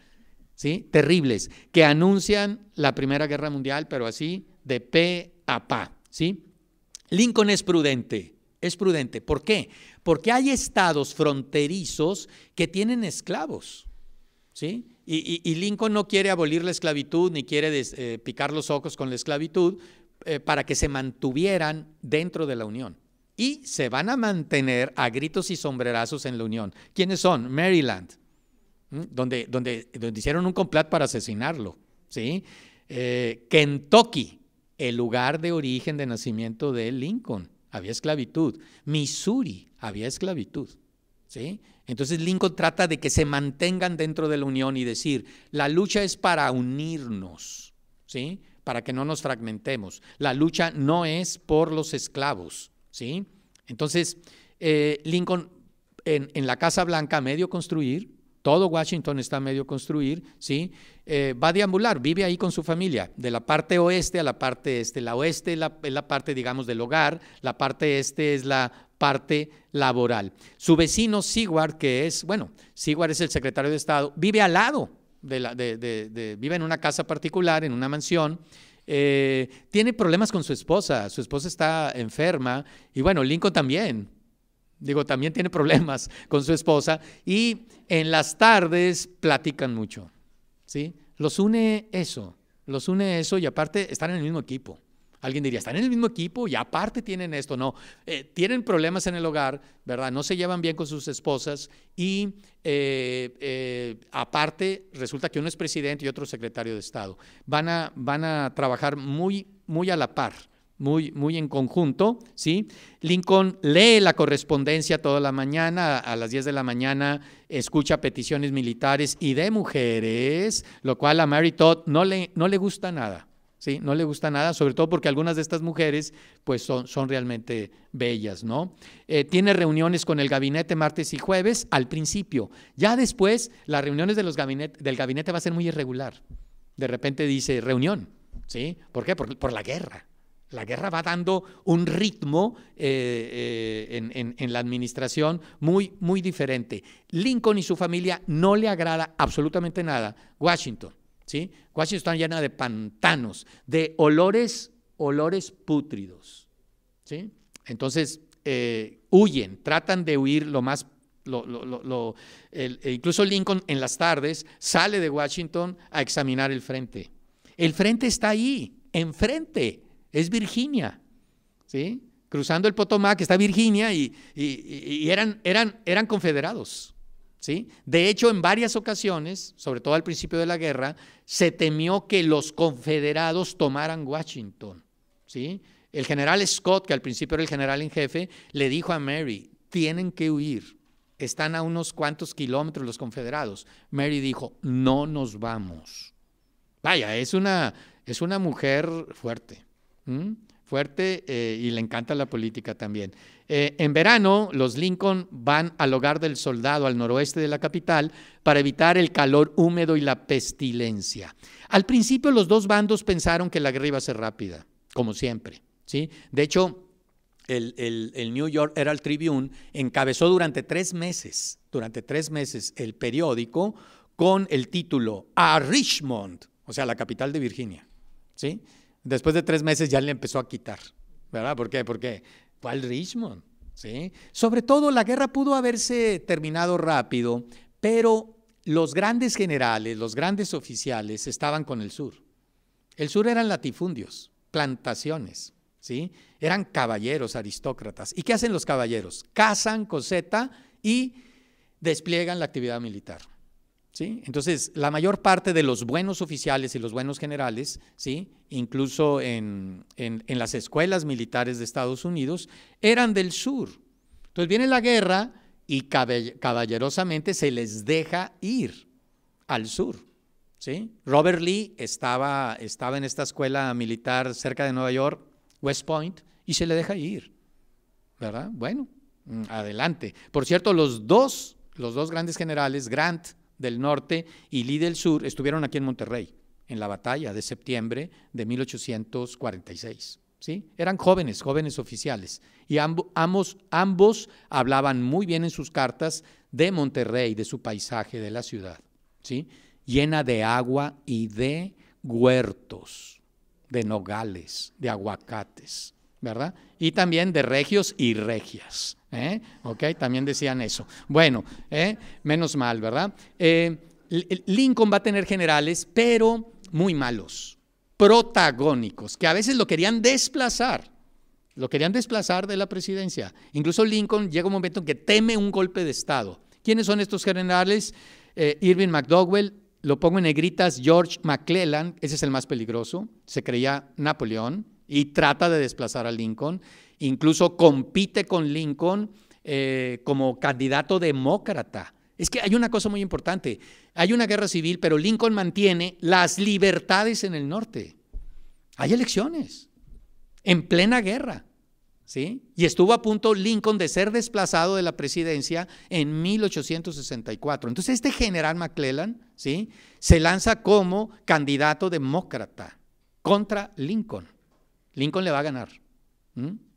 ¿sí? Terribles, que anuncian la Primera Guerra Mundial, pero así de pe a pa, ¿sí? Lincoln es prudente, es prudente. ¿Por qué? Porque hay estados fronterizos que tienen esclavos, ¿sí? Y, Lincoln no quiere abolir la esclavitud ni quiere eh, picar los ojos con la esclavitud eh, para que se mantuvieran dentro de la Unión y se van a mantener a gritos y sombrerazos en la Unión. ¿Quiénes son? Maryland, donde, donde, hicieron un complot para asesinarlo. ¿sí? Eh, Kentucky, el lugar de origen de nacimiento de Lincoln, había esclavitud. Missouri, había esclavitud. ¿sí? Entonces Lincoln trata de que se mantengan dentro de la Unión y decir, la lucha es para unirnos, ¿sí? para que no nos fragmentemos. La lucha no es por los esclavos ¿sí? Entonces, eh, Lincoln en, la Casa Blanca, medio construir, todo Washington está medio construir, ¿sí? Eh, va a deambular, vive ahí con su familia, de la parte oeste a la parte este. La oeste es la, parte, digamos, del hogar, la parte este es la parte laboral. Su vecino Seward, que es, bueno, Seward es el secretario de Estado, vive al lado, de la, de, de, vive en una casa particular, en una mansión, eh, tiene problemas con su esposa, su esposa está enferma y bueno, Lincoln también, digo, también tiene problemas con su esposa y en las tardes platican mucho, ¿sí? Los une eso, los une eso y aparte están en el mismo equipo. Alguien diría, están en el mismo equipo y aparte tienen esto. No, eh, tienen problemas en el hogar, ¿verdad? No se llevan bien con sus esposas y eh, eh, aparte resulta que uno es presidente y otro secretario de Estado. Van a, van a trabajar muy, muy a la par. Muy, muy, en conjunto, ¿sí? Lincoln lee la correspondencia toda la mañana, a las 10 de la mañana escucha peticiones militares y de mujeres, lo cual a Mary Todd no le, no le gusta nada. ¿sí? No le gusta nada, sobre todo porque algunas de estas mujeres pues son, son realmente bellas, ¿no? Eh, tiene reuniones con el gabinete martes y jueves al principio. Ya después, las reuniones del gabinete va a ser muy irregular. De repente dice reunión, ¿sí? ¿Por qué? Por, la guerra. La guerra va dando un ritmo eh, eh, en, en, la administración muy, muy diferente. Lincoln y su familia no le agrada absolutamente nada Washington. ¿sí? Washington está llena de pantanos, de olores, olores pútridos, Entonces, eh, huyen, tratan de huir lo más e incluso Lincoln en las tardes sale de Washington a examinar el frente. El frente está ahí, enfrente, es Virginia, Cruzando el Potomac está Virginia y, eran, eran, eran confederados, de hecho, en varias ocasiones, sobre todo al principio de la guerra, se temió que los confederados tomaran Washington. ¿sí? El general Scott, que al principio era el general en jefe, le dijo a Mary, tienen que huir, están a unos cuantos kilómetros los confederados. Mary dijo, no nos vamos. Vaya, es una, es una mujer fuerte, fuerte eh, y le encanta la política también. Eh, en verano, los Lincoln van al hogar del soldado al noroeste de la capital para evitar el calor húmedo y la pestilencia. Al principio, los dos bandos pensaron que la guerra iba a ser rápida, como siempre. ¿sí? De hecho, el, New York Herald Tribune encabezó durante tres meses, durante tres meses el periódico con el título A Richmond, o sea, la capital de Virginia. ¿sí? Después de tres meses ya le empezó a quitar. ¿Verdad? ¿Por qué? Porque ¿Cuál Richmond? ¿Sí? Sobre todo la guerra pudo haberse terminado rápido, pero los grandes generales, los grandes oficiales estaban con el sur. El sur eran latifundios, plantaciones, ¿sí? Eran caballeros, aristócratas. ¿Y qué hacen los caballeros? Cazan, coseta y despliegan la actividad militar. Entonces, la mayor parte de los buenos oficiales y los buenos generales, ¿sí? incluso en, las escuelas militares de Estados Unidos, eran del sur. Entonces viene la guerra y caballerosamente se les deja ir al sur. Robert Lee estaba, estaba en esta escuela militar cerca de Nueva York, West Point, y se le deja ir. ¿Verdad? Bueno, mm, adelante. Por cierto, los dos, los dos grandes generales, Grant del norte y Lee del sur estuvieron aquí en Monterrey en la batalla de septiembre de 1846. ¿sí? Eran jóvenes, jóvenes oficiales, y ambos, ambos hablaban muy bien en sus cartas de Monterrey, de su paisaje, de la ciudad, ¿sí? llena de agua y de huertos, de nogales, de aguacates, ¿verdad? Y también de regios y regias. ¿eh? ¿Ok? También decían eso. Bueno, ¿eh? menos mal, ¿verdad? Eh, Lincoln va a tener generales, pero muy malos, protagónicos, que a veces lo querían desplazar. Lo querían desplazar de la presidencia. Incluso Lincoln llega un momento en que teme un golpe de Estado. ¿Quiénes son estos generales? Irving McDowell, lo pongo en negritas, George McClellan, ese es el más peligroso, se creía Napoleón y trata de desplazar a Lincoln incluso compite con Lincoln eh, como candidato demócrata. Es que hay una cosa muy importante. Hay una guerra civil, pero Lincoln mantiene las libertades en el norte. Hay elecciones en plena guerra. ¿sí? Y estuvo a punto Lincoln de ser desplazado de la presidencia en 1864. Entonces este general McClellan ¿sí? se lanza como candidato demócrata contra Lincoln. Lincoln le va a ganar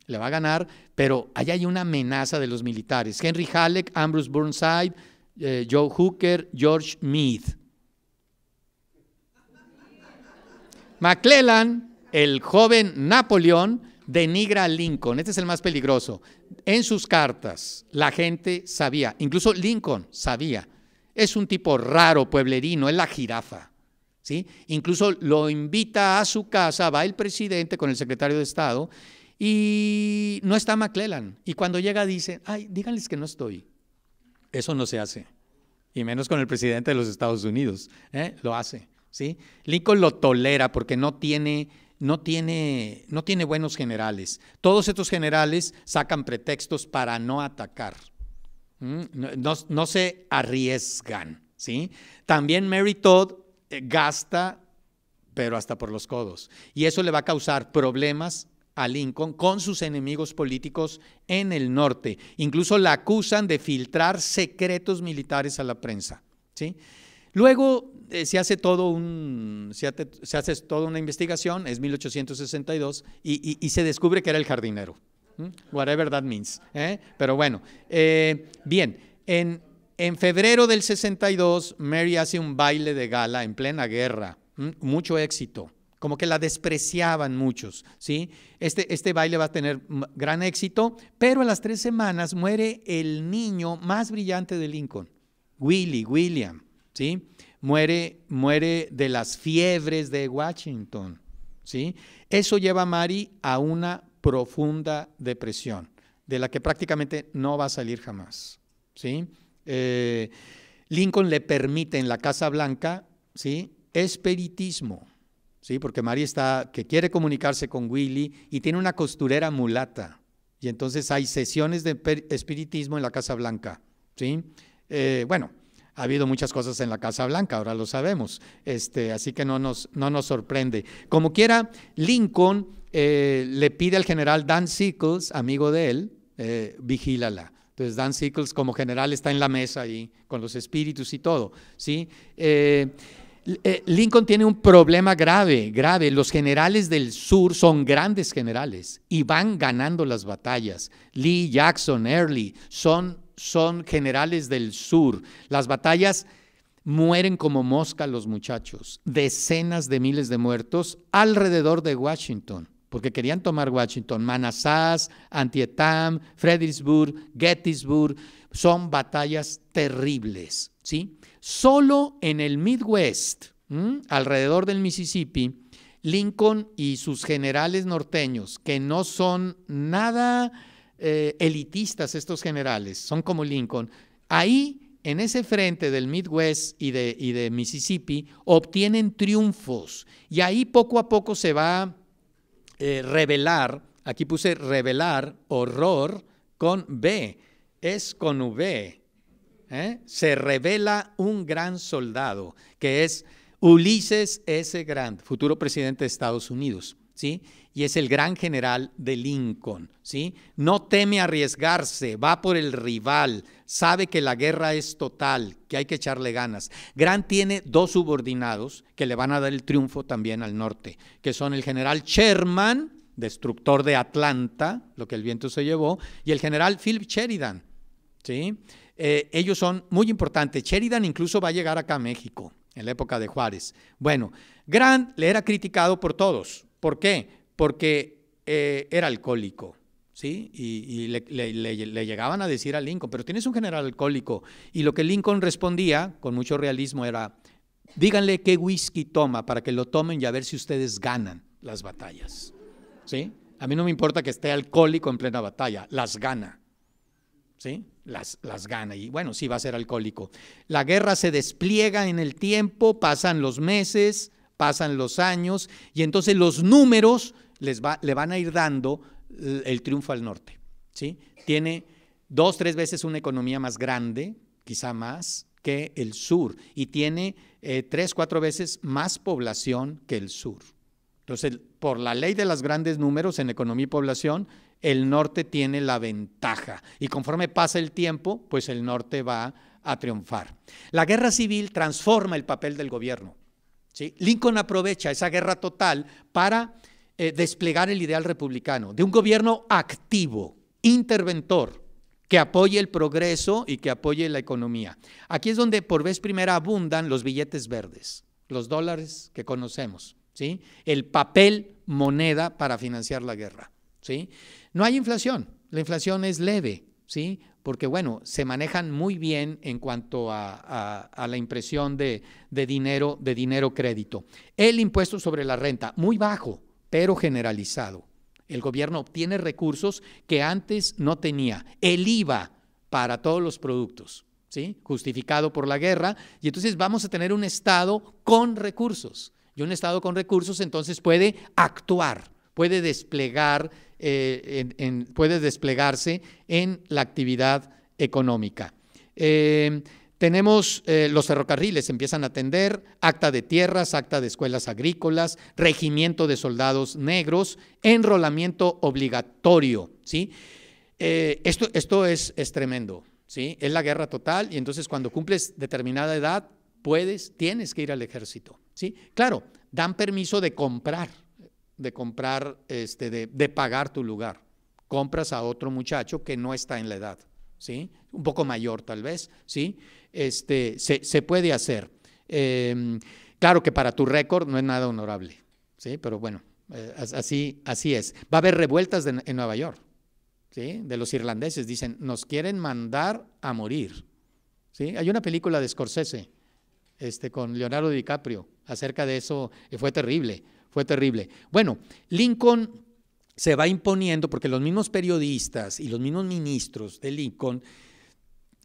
le va a ganar, pero ahí hay una amenaza de los militares. Henry Halleck, Ambrose Burnside, eh, Joe Hooker, George Meade. McClellan, el joven Napoleón, denigra a Lincoln. Este es el más peligroso. En sus cartas, la gente sabía, incluso Lincoln sabía. Es un tipo raro, pueblerino, es la jirafa. ¿sí? Incluso lo invita a su casa, va el presidente con el secretario de Estado y no está McClellan. Y cuando llega dice, ay, díganles que no estoy. Eso no se hace. Y menos con el presidente de los Estados Unidos. ¿eh? Lo hace. ¿sí? Lincoln lo tolera porque no tiene, no, tiene, no tiene buenos generales. Todos estos generales sacan pretextos para no atacar. No, no, se arriesgan. ¿sí? También Mary Todd eh, gasta, pero hasta por los codos. Y eso le va a causar problemas a Lincoln con sus enemigos políticos en el norte. Incluso la acusan de filtrar secretos militares a la prensa. ¿sí? Luego eh, se, hace todo un, se, toda una investigación, es 1862, y, se descubre que era el jardinero. Whatever that means. ¿eh? Pero bueno, eh, bien, en, en febrero del 62, Mary hace un baile de gala en plena guerra. Mucho éxito como que la despreciaban muchos, ¿sí? Este, este baile va a tener gran éxito, pero a las tres semanas muere el niño más brillante de Lincoln, Willie, William, ¿sí? Muere, muere de las fiebres de Washington, ¿sí? Eso lleva a Mary a una profunda depresión, de la que prácticamente no va a salir jamás, ¿sí? Eh, Lincoln le permite en la Casa Blanca, ¿sí? Espiritismo, porque Mari está, que quiere comunicarse con Willy y tiene una costurera mulata. Y entonces hay sesiones de espiritismo en la Casa Blanca, ¿sí? Eh, bueno, ha habido muchas cosas en la Casa Blanca, ahora lo sabemos, este, así que no nos, no nos sorprende. Como quiera, Lincoln eh, le pide al general Dan Sickles, amigo de él, eh, vigílala. Entonces Dan Sickles como general está en la mesa ahí con los espíritus y todo, ¿sí? Eh, Lincoln tiene un problema grave, grave. Los generales del sur son grandes generales y van ganando las batallas. Lee, Jackson, Early son, son generales del sur. Las batallas mueren como mosca los muchachos. Decenas de miles de muertos alrededor de Washington, porque querían tomar Washington. Manassas, Antietam, Fredericksburg, Gettysburg, son batallas terribles, ¿sí? Solo en el Midwest, alrededor del Mississippi, Lincoln y sus generales norteños, que no son nada eh, elitistas estos generales, son como Lincoln, ahí en ese frente del Midwest y de, Mississippi obtienen triunfos y ahí poco a poco se va a eh, revelar, aquí puse revelar, horror con B, es con V, ¿eh? se revela un gran soldado, que es Ulises S. Grant, futuro presidente de Estados Unidos, ¿sí? Y es el gran general de Lincoln, ¿sí? No teme arriesgarse, va por el rival, sabe que la guerra es total, que hay que echarle ganas. Grant tiene dos subordinados que le van a dar el triunfo también al norte, que son el general Sherman, destructor de Atlanta, lo que el viento se llevó, y el general Philip Sheridan, ¿sí? Eh, ellos son muy importantes. Sheridan incluso va a llegar acá a México en la época de Juárez. Bueno, Grant le era criticado por todos. ¿Por qué? Porque eh, era alcohólico. ¿Sí? Y, le, llegaban a decir a Lincoln, pero tienes un general alcohólico. Y lo que Lincoln respondía con mucho realismo era, díganle qué whisky toma para que lo tomen y a ver si ustedes ganan las batallas. ¿Sí? A mí no me importa que esté alcohólico en plena batalla, las gana. ¿sí? Las, las gana y bueno, sí va a ser alcohólico. La guerra se despliega en el tiempo, pasan los meses, pasan los años y entonces los números les va, le van a ir dando el triunfo al norte. ¿sí? Tiene dos, tres veces una economía más grande, quizá más, que el sur y tiene eh, tres, cuatro veces más población que el sur. Entonces, por la ley de los grandes números en economía y población, el norte tiene la ventaja y conforme pasa el tiempo, pues el norte va a triunfar. La guerra civil transforma el papel del gobierno. ¿sí? Lincoln aprovecha esa guerra total para eh, desplegar el ideal republicano de un gobierno activo, interventor, que apoye el progreso y que apoye la economía. Aquí es donde por vez primera abundan los billetes verdes, los dólares que conocemos, ¿sí? el papel moneda para financiar la guerra. ¿sí? No hay inflación, la inflación es leve, ¿sí? Porque bueno, se manejan muy bien en cuanto a, la impresión de, dinero, de dinero crédito. El impuesto sobre la renta, muy bajo, pero generalizado. El gobierno obtiene recursos que antes no tenía. El IVA para todos los productos, ¿sí? Justificado por la guerra. Y entonces vamos a tener un Estado con recursos. Y un Estado con recursos entonces puede actuar, puede desplegar eh, puede desplegarse en la actividad económica. Eh, tenemos eh, los ferrocarriles, empiezan a atender acta de tierras, acta de escuelas agrícolas, regimiento de soldados negros, enrolamiento obligatorio. esto, esto es, es, tremendo, ¿sí? es la guerra total y entonces cuando cumples determinada edad, puedes, tienes que ir al ejército. ¿sí? Claro, dan permiso de comprar de comprar, este, de, pagar tu lugar. Compras a otro muchacho que no está en la edad, ¿sí? Un poco mayor tal vez, ¿sí? Este, se, puede hacer. Em, claro que para tu récord no es nada honorable, ¿sí? Pero bueno, eh, así, así es. Va a haber revueltas en Nueva York, De los irlandeses, dicen, nos quieren mandar a morir, ¿sí? Hay una película de Scorsese, este, con Leonardo DiCaprio, acerca de eso, fue terrible fue terrible. Bueno, Lincoln se va imponiendo porque los mismos periodistas y los mismos ministros de Lincoln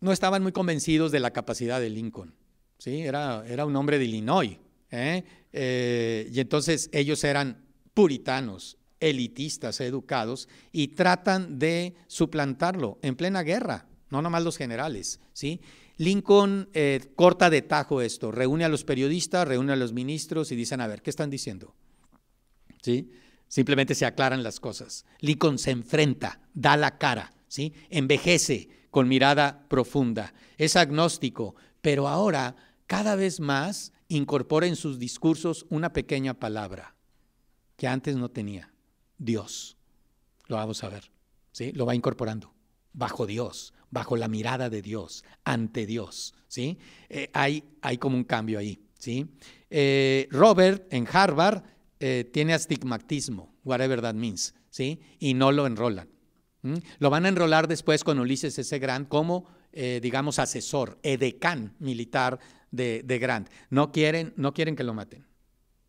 no estaban muy convencidos de la capacidad de Lincoln. ¿sí? Era, era un hombre de Illinois. ¿eh? Eh, y entonces ellos eran puritanos, elitistas, educados, y tratan de suplantarlo en plena guerra, no nomás los generales. ¿sí? Lincoln eh, corta de tajo esto, reúne a los periodistas, reúne a los ministros y dicen, a ver, ¿qué están diciendo? Simplemente se aclaran las cosas. Lincoln se enfrenta, da la cara, ¿sí? Envejece con mirada profunda. Es agnóstico, pero ahora cada vez más incorpora en sus discursos una pequeña palabra que antes no tenía, Dios. Lo vamos a ver, ¿sí? Lo va incorporando bajo Dios, bajo la mirada de Dios, ante Dios, ¿sí? Eh, hay, hay como un cambio ahí, ¿sí? Eh, Robert en Harvard eh, tiene astigmatismo, whatever that means, ¿sí? Y no lo enrolan. Lo van a enrolar después con Ulises S. Grant como, eh, digamos, asesor, edecán militar de, Grant. No quieren, no quieren que lo maten,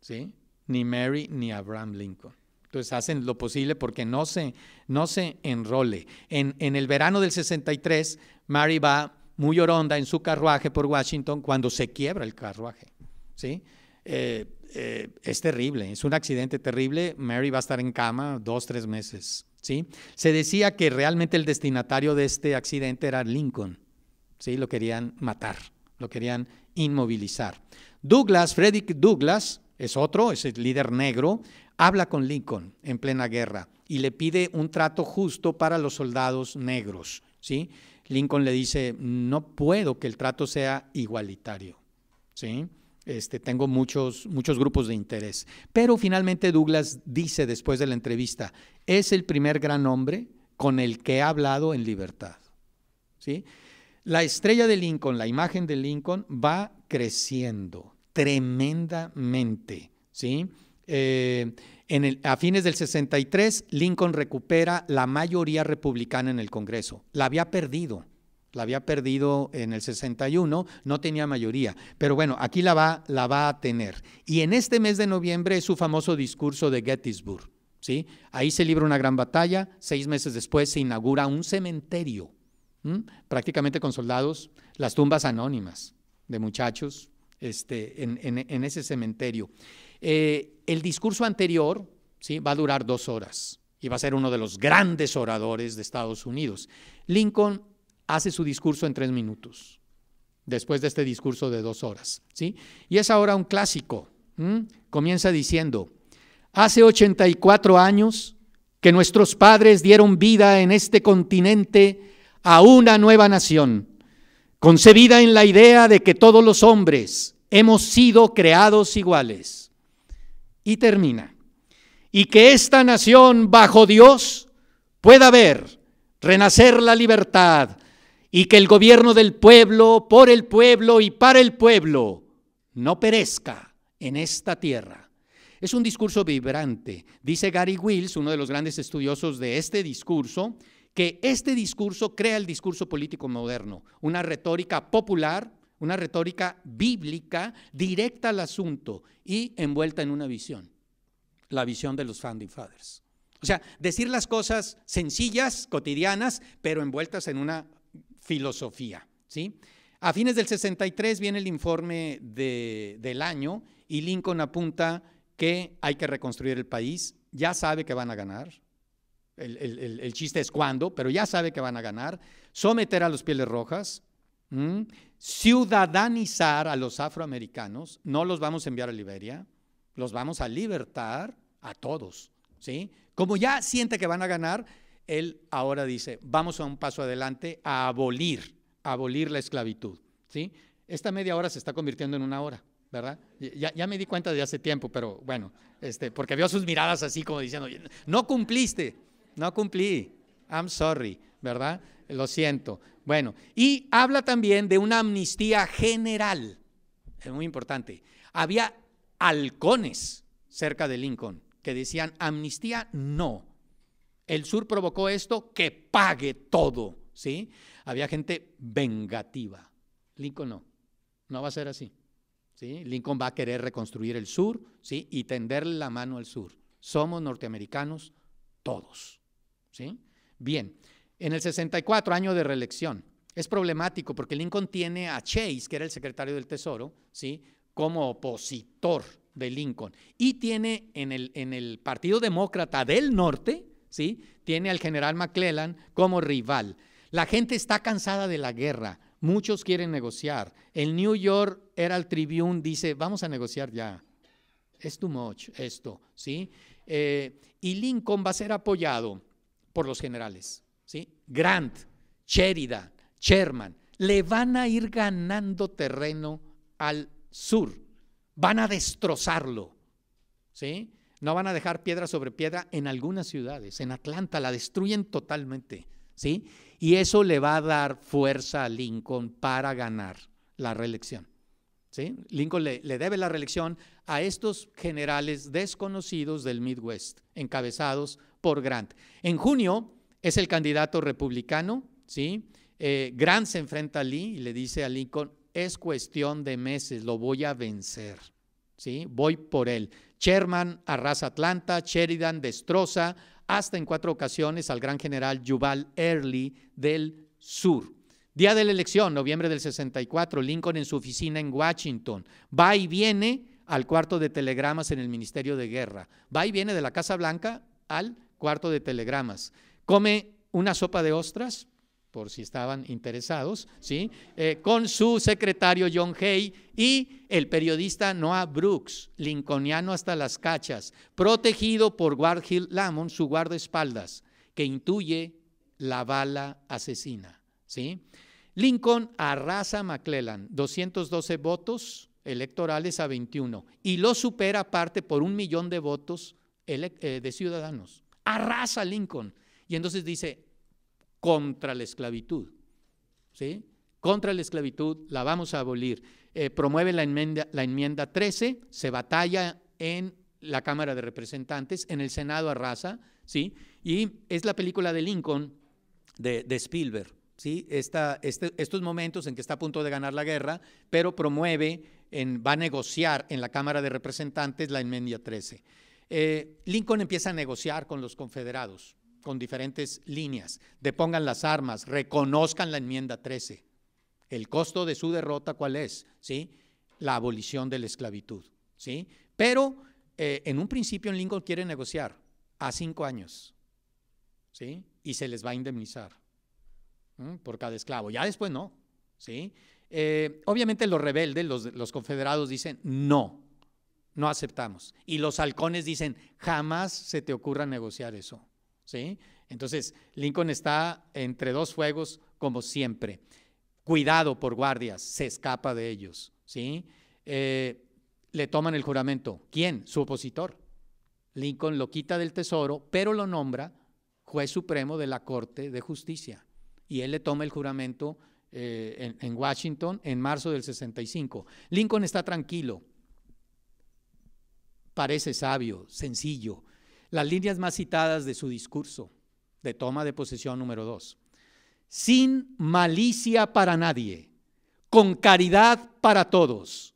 ¿sí? Ni Mary ni Abraham Lincoln. Entonces hacen lo posible porque no se, no se enrole. En, el verano del 63, Mary va muy oronda en su carruaje por Washington cuando se quiebra el carruaje, ¿sí? Eh, eh, es terrible, es un accidente terrible. Mary va a estar en cama dos, tres meses. ¿sí? Se decía que realmente el destinatario de este accidente era Lincoln. ¿sí? Lo querían matar, lo querían inmovilizar. Douglas, Frederick Douglas, es otro, es el líder negro, habla con Lincoln en plena guerra y le pide un trato justo para los soldados negros. ¿sí? Lincoln le dice, no puedo que el trato sea igualitario. ¿sí? Este, tengo muchos, muchos grupos de interés. Pero finalmente Douglas dice después de la entrevista, es el primer gran hombre con el que ha hablado en libertad. La estrella de Lincoln, la imagen de Lincoln va creciendo tremendamente. Eh, a fines del 63, Lincoln recupera la mayoría republicana en el Congreso. La había perdido la había perdido en el 61, no tenía mayoría, pero bueno, aquí la va, la va a tener. Y en este mes de noviembre es su famoso discurso de Gettysburg, ¿sí? Ahí se libra una gran batalla, seis meses después se inaugura un cementerio, prácticamente con soldados, las tumbas anónimas de muchachos este, en, ese cementerio. Eh, el discurso anterior ¿sí? va a durar dos horas y va a ser uno de los grandes oradores de Estados Unidos. Lincoln hace su discurso en tres minutos, después de este discurso de dos horas. ¿sí? Y es ahora un clásico. Comienza diciendo, hace 84 años que nuestros padres dieron vida en este continente a una nueva nación, concebida en la idea de que todos los hombres hemos sido creados iguales. Y termina, y que esta nación bajo Dios pueda ver renacer la libertad, y que el gobierno del pueblo, por el pueblo y para el pueblo, no perezca en esta tierra. Es un discurso vibrante. Dice Gary Wills, uno de los grandes estudiosos de este discurso, que este discurso crea el discurso político moderno, una retórica popular, una retórica bíblica, directa al asunto y envuelta en una visión, la visión de los Founding Fathers. O sea, decir las cosas sencillas, cotidianas, pero envueltas en una filosofía. ¿sí? A fines del 63 viene el informe de, del año y Lincoln apunta que hay que reconstruir el país, ya sabe que van a ganar, el, el, el chiste es cuándo, pero ya sabe que van a ganar, someter a los pieles rojas, ciudadanizar a los afroamericanos, no los vamos a enviar a Liberia, los vamos a libertar a todos, ¿sí? Como ya siente que van a ganar, él ahora dice, vamos a un paso adelante a abolir, abolir la esclavitud. ¿sí? Esta media hora se está convirtiendo en una hora, ¿verdad? Ya, me di cuenta de hace tiempo, pero bueno, este, porque vio sus miradas así como diciendo, no cumpliste, no cumplí, I'm sorry, ¿verdad? Lo siento. Bueno, y habla también de una amnistía general, es muy importante. Había halcones cerca de Lincoln que decían amnistía no, el sur provocó esto, que pague todo, ¿sí? Había gente vengativa. Lincoln no, no va a ser así. ¿sí? Lincoln va a querer reconstruir el sur ¿sí? y tenderle la mano al sur. Somos norteamericanos todos. ¿sí? Bien, en el 64, año de reelección, es problemático porque Lincoln tiene a Chase, que era el secretario del Tesoro, ¿sí? como opositor de Lincoln, y tiene en el, en el Partido Demócrata del Norte, ¿sí? Tiene al general McClellan como rival. La gente está cansada de la guerra, muchos quieren negociar. El New York era el Tribune dice, vamos a negociar ya. Es too much esto, ¿sí? Eh, y Lincoln va a ser apoyado por los generales, ¿sí? Grant, Sheridan, Sherman, le van a ir ganando terreno al sur, van a destrozarlo, ¿sí? No van a dejar piedra sobre piedra en algunas ciudades. En Atlanta la destruyen totalmente. ¿sí? Y eso le va a dar fuerza a Lincoln para ganar la reelección. ¿sí? Lincoln le, debe la reelección a estos generales desconocidos del Midwest, encabezados por Grant. En junio es el candidato republicano. ¿sí? Eh, Grant se enfrenta a Lee y le dice a Lincoln, es cuestión de meses, lo voy a vencer. Voy por él. Sherman arrasa Atlanta, Sheridan destroza hasta en cuatro ocasiones al gran general Yubal Early del Sur. Día de la elección, noviembre del 64, Lincoln en su oficina en Washington. Va y viene al cuarto de telegramas en el Ministerio de Guerra. Va y viene de la Casa Blanca al cuarto de telegramas. Come una sopa de ostras, por si estaban interesados, ¿sí? Eh, con su secretario John Hay y el periodista Noah Brooks, lincolniano hasta las cachas, protegido por Ward Hill Lamont, su guardaespaldas, que intuye la bala asesina. ¿sí? Lincoln arrasa a McClellan, 212 votos electorales a 21, y lo supera aparte por un millón de votos eh, de ciudadanos. Arrasa Lincoln. Y entonces dice, contra la esclavitud. ¿Sí? Contra la esclavitud la vamos a abolir. Eh, promueve la enmienda, la enmienda 13, se batalla en la Cámara de Representantes, en el Senado arrasa, ¿sí? Y es la película de Lincoln de, Spielberg, ¿sí? Este, estos momentos en que está a punto de ganar la guerra, pero promueve, en, va a negociar en la Cámara de Representantes la enmienda 13. Eh, Lincoln empieza a negociar con los confederados, con diferentes líneas. Depongan las armas, reconozcan la enmienda 13. El costo de su derrota, ¿cuál es? ¿Sí? La abolición de la esclavitud. ¿Sí? Pero eh, en un principio en Lincoln quiere negociar a cinco años. ¿Sí? Y se les va a indemnizar por cada esclavo. Ya después no. ¿Sí? Eh, obviamente los rebeldes, los confederados dicen no, no aceptamos. Y los halcones dicen, jamás se te ocurra negociar eso. ¿sí? Entonces, Lincoln está entre dos fuegos como siempre. Cuidado por guardias, se escapa de ellos, ¿sí? Eh, le toman el juramento. ¿Quién? Su opositor. Lincoln lo quita del tesoro, pero lo nombra juez supremo de la Corte de Justicia. Y él le toma el juramento eh, en Washington en marzo del 65. Lincoln está tranquilo, parece sabio, sencillo, las líneas más citadas de su discurso de toma de posesión número 2. Sin malicia para nadie, con caridad para todos,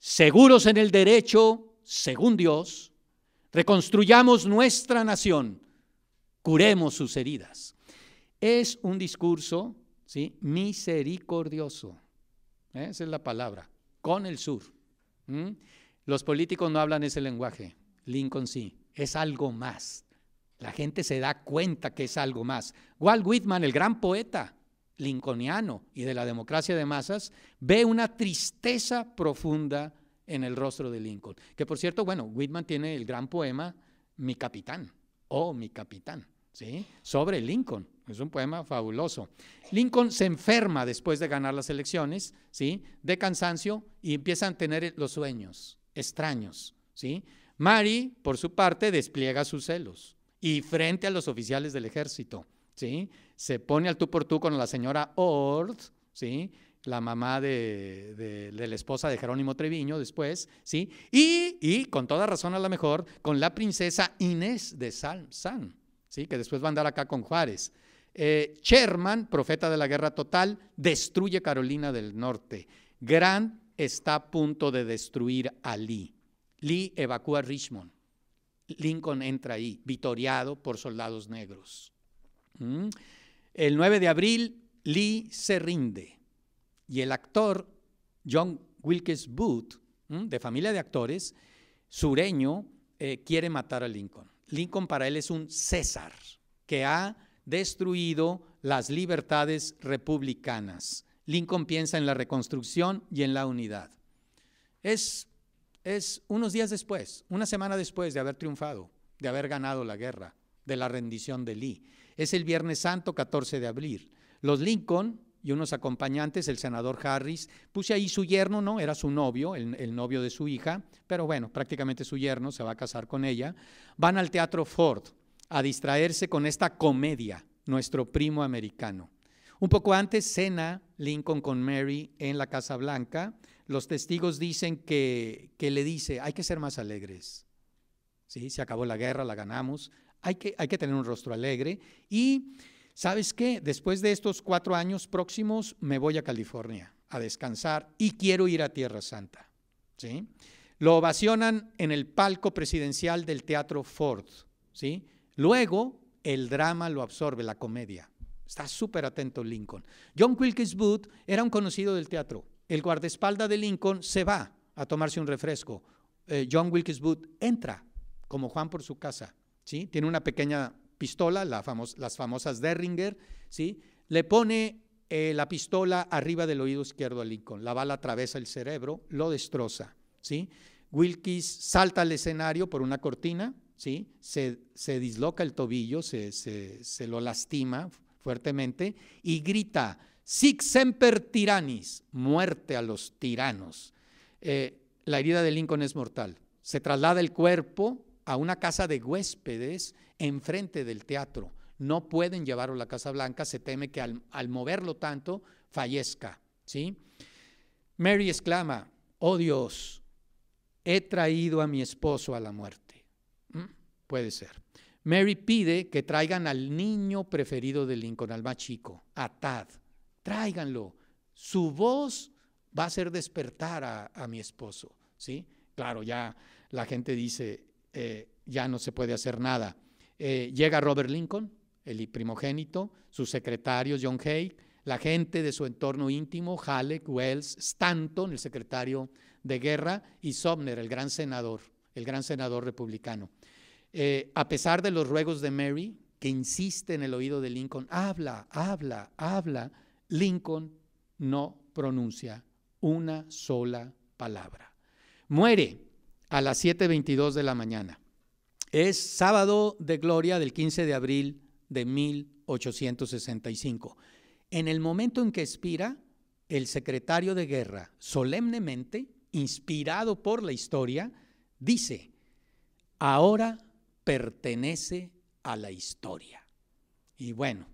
seguros en el derecho, según Dios, reconstruyamos nuestra nación, curemos sus heridas. Es un discurso ¿sí? misericordioso, ¿eh? esa es la palabra, con el sur. Los políticos no hablan ese lenguaje, Lincoln sí es algo más. La gente se da cuenta que es algo más. Walt Whitman, el gran poeta lincolniano y de la democracia de masas, ve una tristeza profunda en el rostro de Lincoln. Que por cierto, bueno, Whitman tiene el gran poema Mi capitán, oh, mi capitán, ¿sí? Sobre Lincoln. Es un poema fabuloso. Lincoln se enferma después de ganar las elecciones, ¿sí? De cansancio y empiezan a tener los sueños extraños, ¿sí? Mari, por su parte, despliega sus celos y frente a los oficiales del ejército, ¿sí? Se pone al tú por tú con la señora Ord, ¿sí? La mamá de, la esposa de Jerónimo Treviño después, ¿sí? Y, y, con toda razón a la mejor, con la princesa Inés de San, San ¿sí? Que después va a andar acá con Juárez. Eh, Sherman, profeta de la guerra total, destruye Carolina del Norte. Grant está a punto de destruir a Lee. Lee evacúa Richmond. Lincoln entra ahí, vitoriado por soldados negros. Mm. El 9 de abril, Lee se rinde y el actor John Wilkes Booth, mm, de familia de actores, sureño, eh, quiere matar a Lincoln. Lincoln para él es un César que ha destruido las libertades republicanas. Lincoln piensa en la reconstrucción y en la unidad. Es es unos días después, una semana después de haber triunfado, de haber ganado la guerra, de la rendición de Lee. Es el Viernes Santo, 14 de abril. Los Lincoln y unos acompañantes, el senador Harris, puse ahí su yerno, no, era su novio, el, el novio de su hija, pero bueno, prácticamente su yerno se va a casar con ella. Van al Teatro Ford a distraerse con esta comedia, nuestro primo americano. Un poco antes cena Lincoln con Mary en la Casa Blanca, los testigos dicen que, que le dice, hay que ser más alegres. ¿Sí? Se acabó la guerra, la ganamos, hay que, hay que tener un rostro alegre. Y, ¿sabes qué? Después de estos cuatro años próximos, me voy a California a descansar y quiero ir a Tierra Santa. ¿Sí? Lo ovacionan en el palco presidencial del Teatro Ford. ¿Sí? Luego, el drama lo absorbe, la comedia. Está súper atento Lincoln. John Wilkes Booth era un conocido del teatro el guardaespaldas de Lincoln se va a tomarse un refresco. Eh, John Wilkes Booth entra, como Juan por su casa, ¿sí? Tiene una pequeña pistola, las famosas Derringer, ¿sí? Le pone eh, la pistola arriba del oído izquierdo a Lincoln, la bala atraviesa el cerebro, lo destroza, ¿sí? Wilkes salta al escenario por una cortina, ¿sí? Se, disloca el tobillo, se, se lo lastima fuertemente y grita, Sic semper tyrannis, muerte a los tiranos. Eh, la herida de Lincoln es mortal. Se traslada el cuerpo a una casa de huéspedes enfrente del teatro. No pueden llevarlo a la Casa Blanca, se teme que al, moverlo tanto fallezca. ¿sí? Mary exclama, oh Dios, he traído a mi esposo a la muerte. ¿Mm? Puede ser. Mary pide que traigan al niño preferido de Lincoln, al más chico, a Tad tráiganlo. Su voz va a hacer despertar a, mi esposo, ¿sí? Claro, ya la gente dice, eh, ya no se puede hacer nada. Eh, llega Robert Lincoln, el primogénito, su secretario John Hay, la gente de su entorno íntimo, Halleck, Wells, Stanton, el secretario de guerra, y Sumner, el gran senador, el gran senador republicano. Eh, a pesar de los ruegos de Mary, que insiste en el oído de Lincoln, habla, habla, habla, Lincoln no pronuncia una sola palabra. Muere a las 7.22 de la mañana. Es sábado de gloria del 15 de abril de 1865. En el momento en que expira, el secretario de guerra, solemnemente, inspirado por la historia, dice, ahora pertenece a la historia. Y bueno,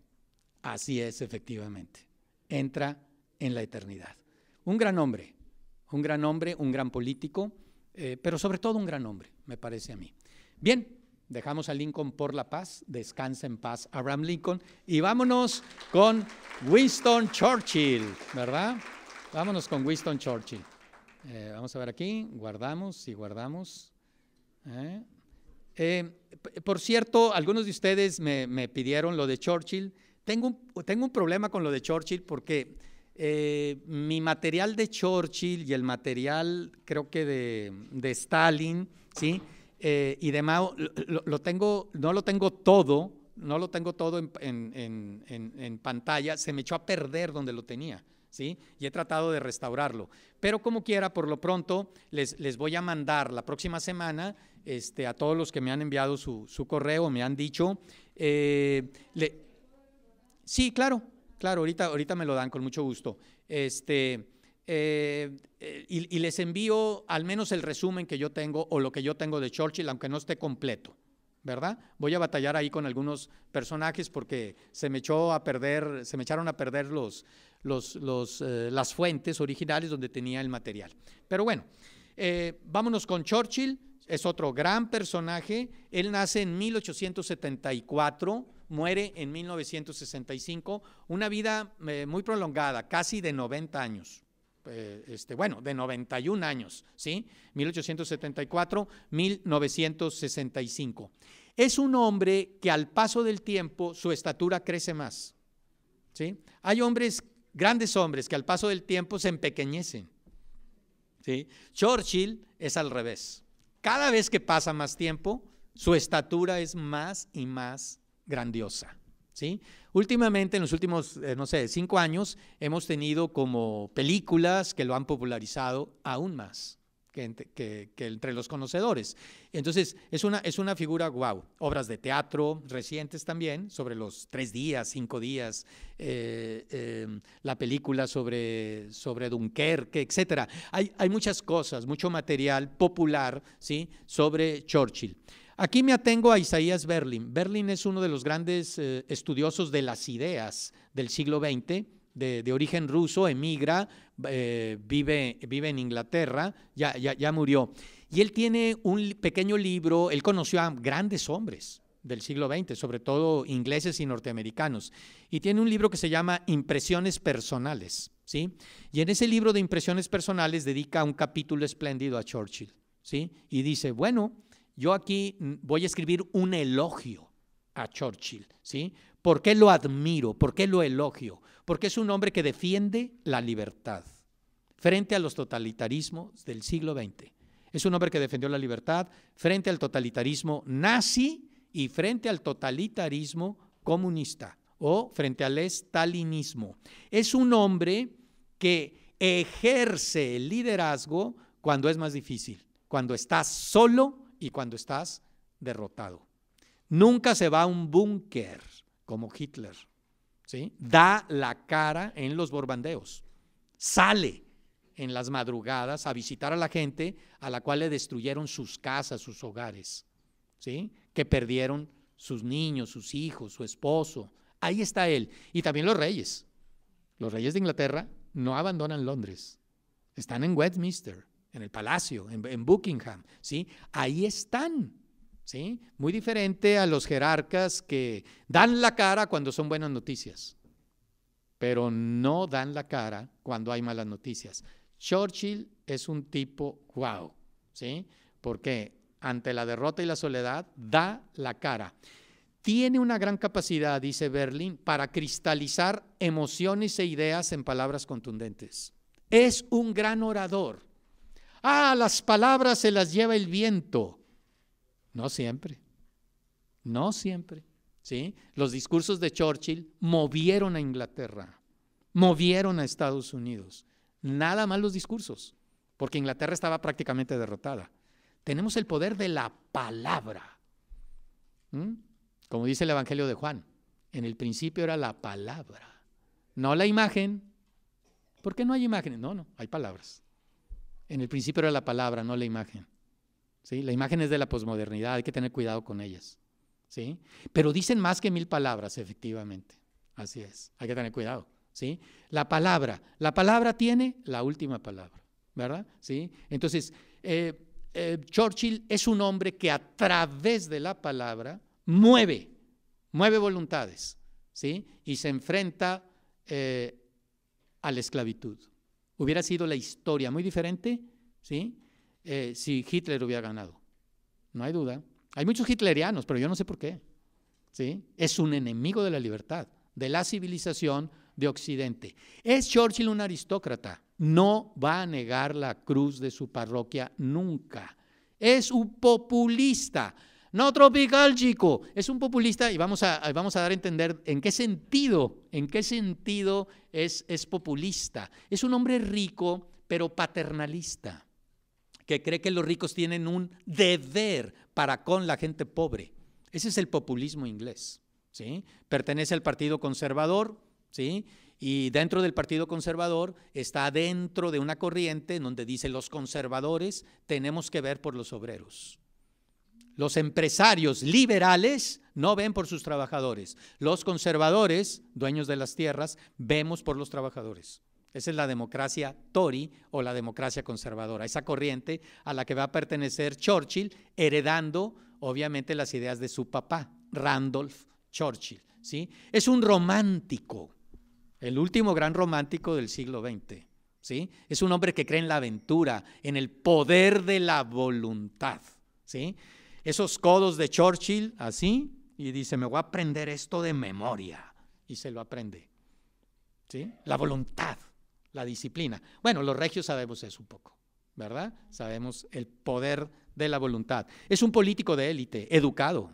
así es efectivamente entra en la eternidad. Un gran hombre, un gran hombre, un gran político, eh, pero sobre todo un gran hombre, me parece a mí. Bien, dejamos a Lincoln por la paz, descansa en paz Abraham Lincoln y vámonos con Winston Churchill, ¿verdad? Vámonos con Winston Churchill. Eh, vamos a ver aquí, guardamos y guardamos. ¿eh? por cierto, algunos de ustedes me, me pidieron lo de Churchill. Tengo un, problema con lo de Churchill porque eh, mi material de Churchill y el material, creo que de, Stalin, ¿sí? Eh, y de Mao, lo, tengo, no lo tengo todo, no lo tengo todo en, pantalla, se me echó a perder donde lo tenía, ¿sí? Y he tratado de restaurarlo. Pero como quiera, por lo pronto, les, les voy a mandar la próxima semana este, a todos los que me han enviado su, correo, me han dicho, eh, Sí, claro, claro, ahorita, ahorita me lo dan con mucho gusto. Este, eh, eh, y, les envío al menos el resumen que yo tengo o lo que yo tengo de Churchill, aunque no esté completo, ¿verdad? Voy a batallar ahí con algunos personajes porque se me echó a perder, se me echaron a perder los, los, eh, las fuentes originales donde tenía el material. Pero bueno, vámonos con Churchill, es otro gran personaje. Él nace en 1874 muere en 1965, una vida eh, muy prolongada, casi de 90 años. Eh, este, bueno, de 91 años, ¿sí? 1874, 1965. Es un hombre que al paso del tiempo su estatura crece más, ¿sí? Hay hombres, grandes hombres, que al paso del tiempo se empequeñecen, ¿sí? Churchill es al revés. Cada vez que pasa más tiempo, su estatura es más y más grandiosa. ¿Sí? Últimamente, en los últimos, eh, no sé, cinco años, hemos tenido como películas que lo han popularizado aún más que, entre, los conocedores. Entonces, es una, es una figura guau. Obras de teatro recientes también, sobre los tres días, cinco días, eh, em, la película sobre, sobre Dunkerque, etc. Hay, hay muchas cosas, mucho material popular ¿sí? sobre Churchill. Aquí me atengo a Isaías Berlin. Berlin es uno de los grandes eh, estudiosos de las ideas del siglo XX, de, origen ruso, emigra, eh, vive, vive, en Inglaterra, ya, ya, ya murió. Y él tiene un pequeño libro, él conoció a grandes hombres, del siglo XX, sobre todo ingleses y norteamericanos. Y tiene un libro que se llama Impresiones Personales, ¿sí? Y en ese libro de Impresiones Personales dedica un capítulo espléndido a Churchill, ¿sí? Y dice, bueno, yo aquí voy a escribir un elogio a Churchill, ¿sí? ¿Por qué lo admiro? ¿Por qué lo elogio? Porque es un hombre que defiende la libertad frente a los totalitarismos del siglo XX. Es un hombre que defendió la libertad frente al totalitarismo nazi y frente al totalitarismo comunista o frente al estalinismo. Es un hombre que ejerce el liderazgo cuando es más difícil, cuando está solo y cuando estás derrotado. Nunca se va a un búnker como Hitler. ¿sí? Da la cara en los borbandeos. Sale en las madrugadas a visitar a la gente a la cual le destruyeron sus casas, sus hogares, ¿sí? que perdieron sus niños, sus hijos, su esposo. Ahí está él. Y también los reyes. Los reyes de Inglaterra no abandonan Londres. Están en Westminster en el palacio, en, Buckingham, ¿sí? Ahí están, ¿sí? Muy diferente a los jerarcas que dan la cara cuando son buenas noticias, pero no dan la cara cuando hay malas noticias. Churchill es un tipo wow, ¿sí? Porque ante la derrota y la soledad da la cara. Tiene una gran capacidad, dice Berlín, para cristalizar emociones e ideas en palabras contundentes. Es un gran orador. Ah, las palabras se las lleva el viento. No siempre. No siempre. ¿sí? Los discursos de Churchill movieron a Inglaterra, movieron a Estados Unidos. Nada más los discursos, porque Inglaterra estaba prácticamente derrotada. Tenemos el poder de la palabra. ¿Mm? Como dice el Evangelio de Juan, en el principio era la palabra, no la imagen. ¿Por qué no hay imágenes? No, no, hay palabras. En el principio era la palabra, no la imagen. ¿Sí? La imagen es de la posmodernidad, hay que tener cuidado con ellas. ¿Sí? Pero dicen más que mil palabras, efectivamente. Así es, hay que tener cuidado. ¿Sí? La palabra, la palabra tiene la última palabra, ¿verdad? ¿Sí? Entonces, eh, eh, Churchill es un hombre que a través de la palabra mueve, mueve voluntades, ¿sí? Y se enfrenta eh, a la esclavitud hubiera sido la historia muy diferente ¿sí? Eh, si Hitler hubiera ganado. No hay duda. Hay muchos hitlerianos, pero yo no sé por qué. ¿sí? Es un enemigo de la libertad, de la civilización de Occidente. Es Churchill un aristócrata. No va a negar la cruz de su parroquia nunca. Es un populista. No tropical, chico. Es un populista y vamos a, vamos a dar a entender en qué sentido, en qué sentido es, es populista. Es un hombre rico, pero paternalista, que cree que los ricos tienen un deber para con la gente pobre. Ese es el populismo inglés. ¿sí? Pertenece al Partido Conservador, ¿sí? Y dentro del Partido Conservador está dentro de una corriente en donde dice los conservadores tenemos que ver por los obreros. Los empresarios liberales no ven por sus trabajadores. Los conservadores, dueños de las tierras, vemos por los trabajadores. Esa es la democracia Tory o la democracia conservadora, esa corriente a la que va a pertenecer Churchill, heredando obviamente las ideas de su papá, Randolph Churchill. ¿sí? Es un romántico, el último gran romántico del siglo XX. ¿sí? Es un hombre que cree en la aventura, en el poder de la voluntad. ¿sí? esos codos de Churchill, así, y dice, me voy a aprender esto de memoria. Y se lo aprende. ¿Sí? La voluntad, la disciplina. Bueno, los regios sabemos eso un poco, ¿verdad? Sabemos el poder de la voluntad. Es un político de élite, educado,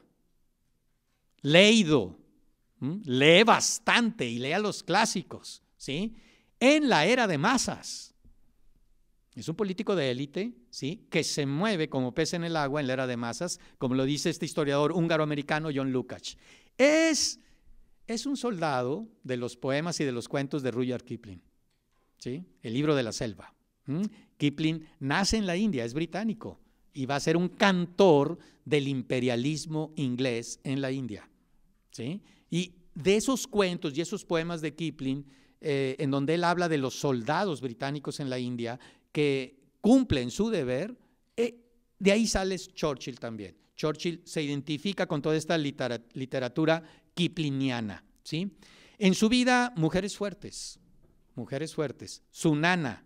leído, lee bastante y lee a los clásicos, ¿sí? En la era de masas, es un político de élite, ¿sí? Que se mueve como pez en el agua en la era de masas, como lo dice este historiador húngaro-americano John Lukács. Es, es un soldado de los poemas y de los cuentos de Rudyard Kipling, ¿sí? El libro de la selva. Kipling nace en la India, es británico, y va a ser un cantor del imperialismo inglés en la India, ¿sí? Y de esos cuentos y esos poemas de Kipling, eh, en donde él habla de los soldados británicos en la India que cumplen su deber, eh, de ahí sale Churchill también. Churchill se identifica con toda esta literatura kipliniana. ¿sí? En su vida, mujeres fuertes, mujeres fuertes. Su nana,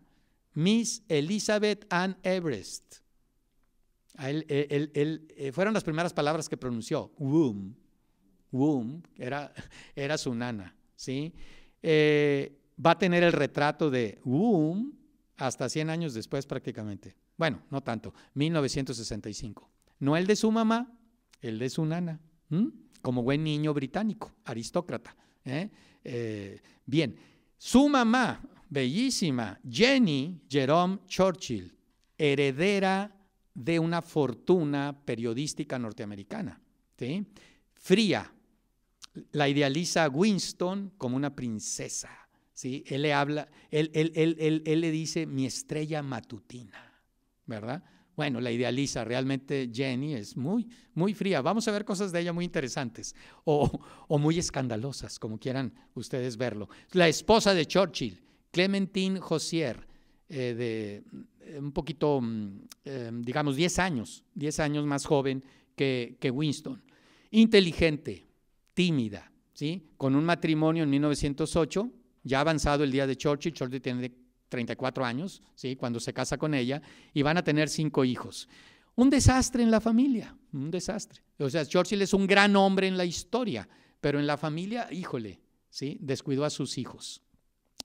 Miss Elizabeth Ann Everest. Eh, fueron las primeras palabras que pronunció. Womb. Womb era, era su nana. ¿sí? Eh, va a tener el retrato de Womb hasta 100 años después prácticamente. Bueno, no tanto, 1965. No el de su mamá, el de su nana, como buen niño británico, aristócrata. ¿eh? Eh, bien, su mamá, bellísima, Jenny Jerome Churchill, heredera de una fortuna periodística norteamericana, fría, la idealiza Winston como una princesa él le habla, él, le dice mi estrella matutina, ¿verdad? Bueno, la idealiza, realmente Jenny es muy, muy fría. Vamos a ver cosas de ella muy interesantes o, muy escandalosas, como quieran ustedes verlo. La esposa de Churchill, Clementine Josier, eh, de eh, un poquito, mm, em, digamos, 10 años, 10 años más joven que, que Winston. Inteligente, tímida, ¿sí? Con un matrimonio en 1908 ya avanzado el día de Churchill, Churchill tiene 34 años, ¿sí? cuando se casa con ella, y van a tener cinco hijos. Un desastre en la familia, un desastre. O sea, Churchill es un gran hombre en la historia, pero en la familia, híjole, ¿sí? descuidó a sus hijos.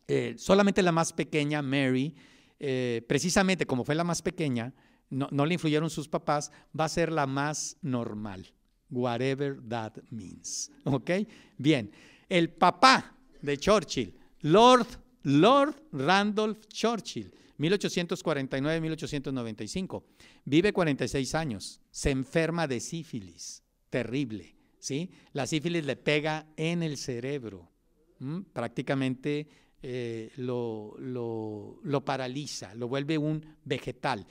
Eh, solamente la más pequeña, Mary, eh, precisamente como fue la más pequeña, no, le influyeron sus papás, va a ser la más normal, whatever that means. ¿Ok? Bien, el papá de Churchill Lord, Lord Randolph Churchill, 1849-1895. Vive 46 años, se enferma de sífilis, terrible, ¿sí? La sífilis le pega en el cerebro, prácticamente eh, lo, lo, paraliza, lo vuelve un vegetal.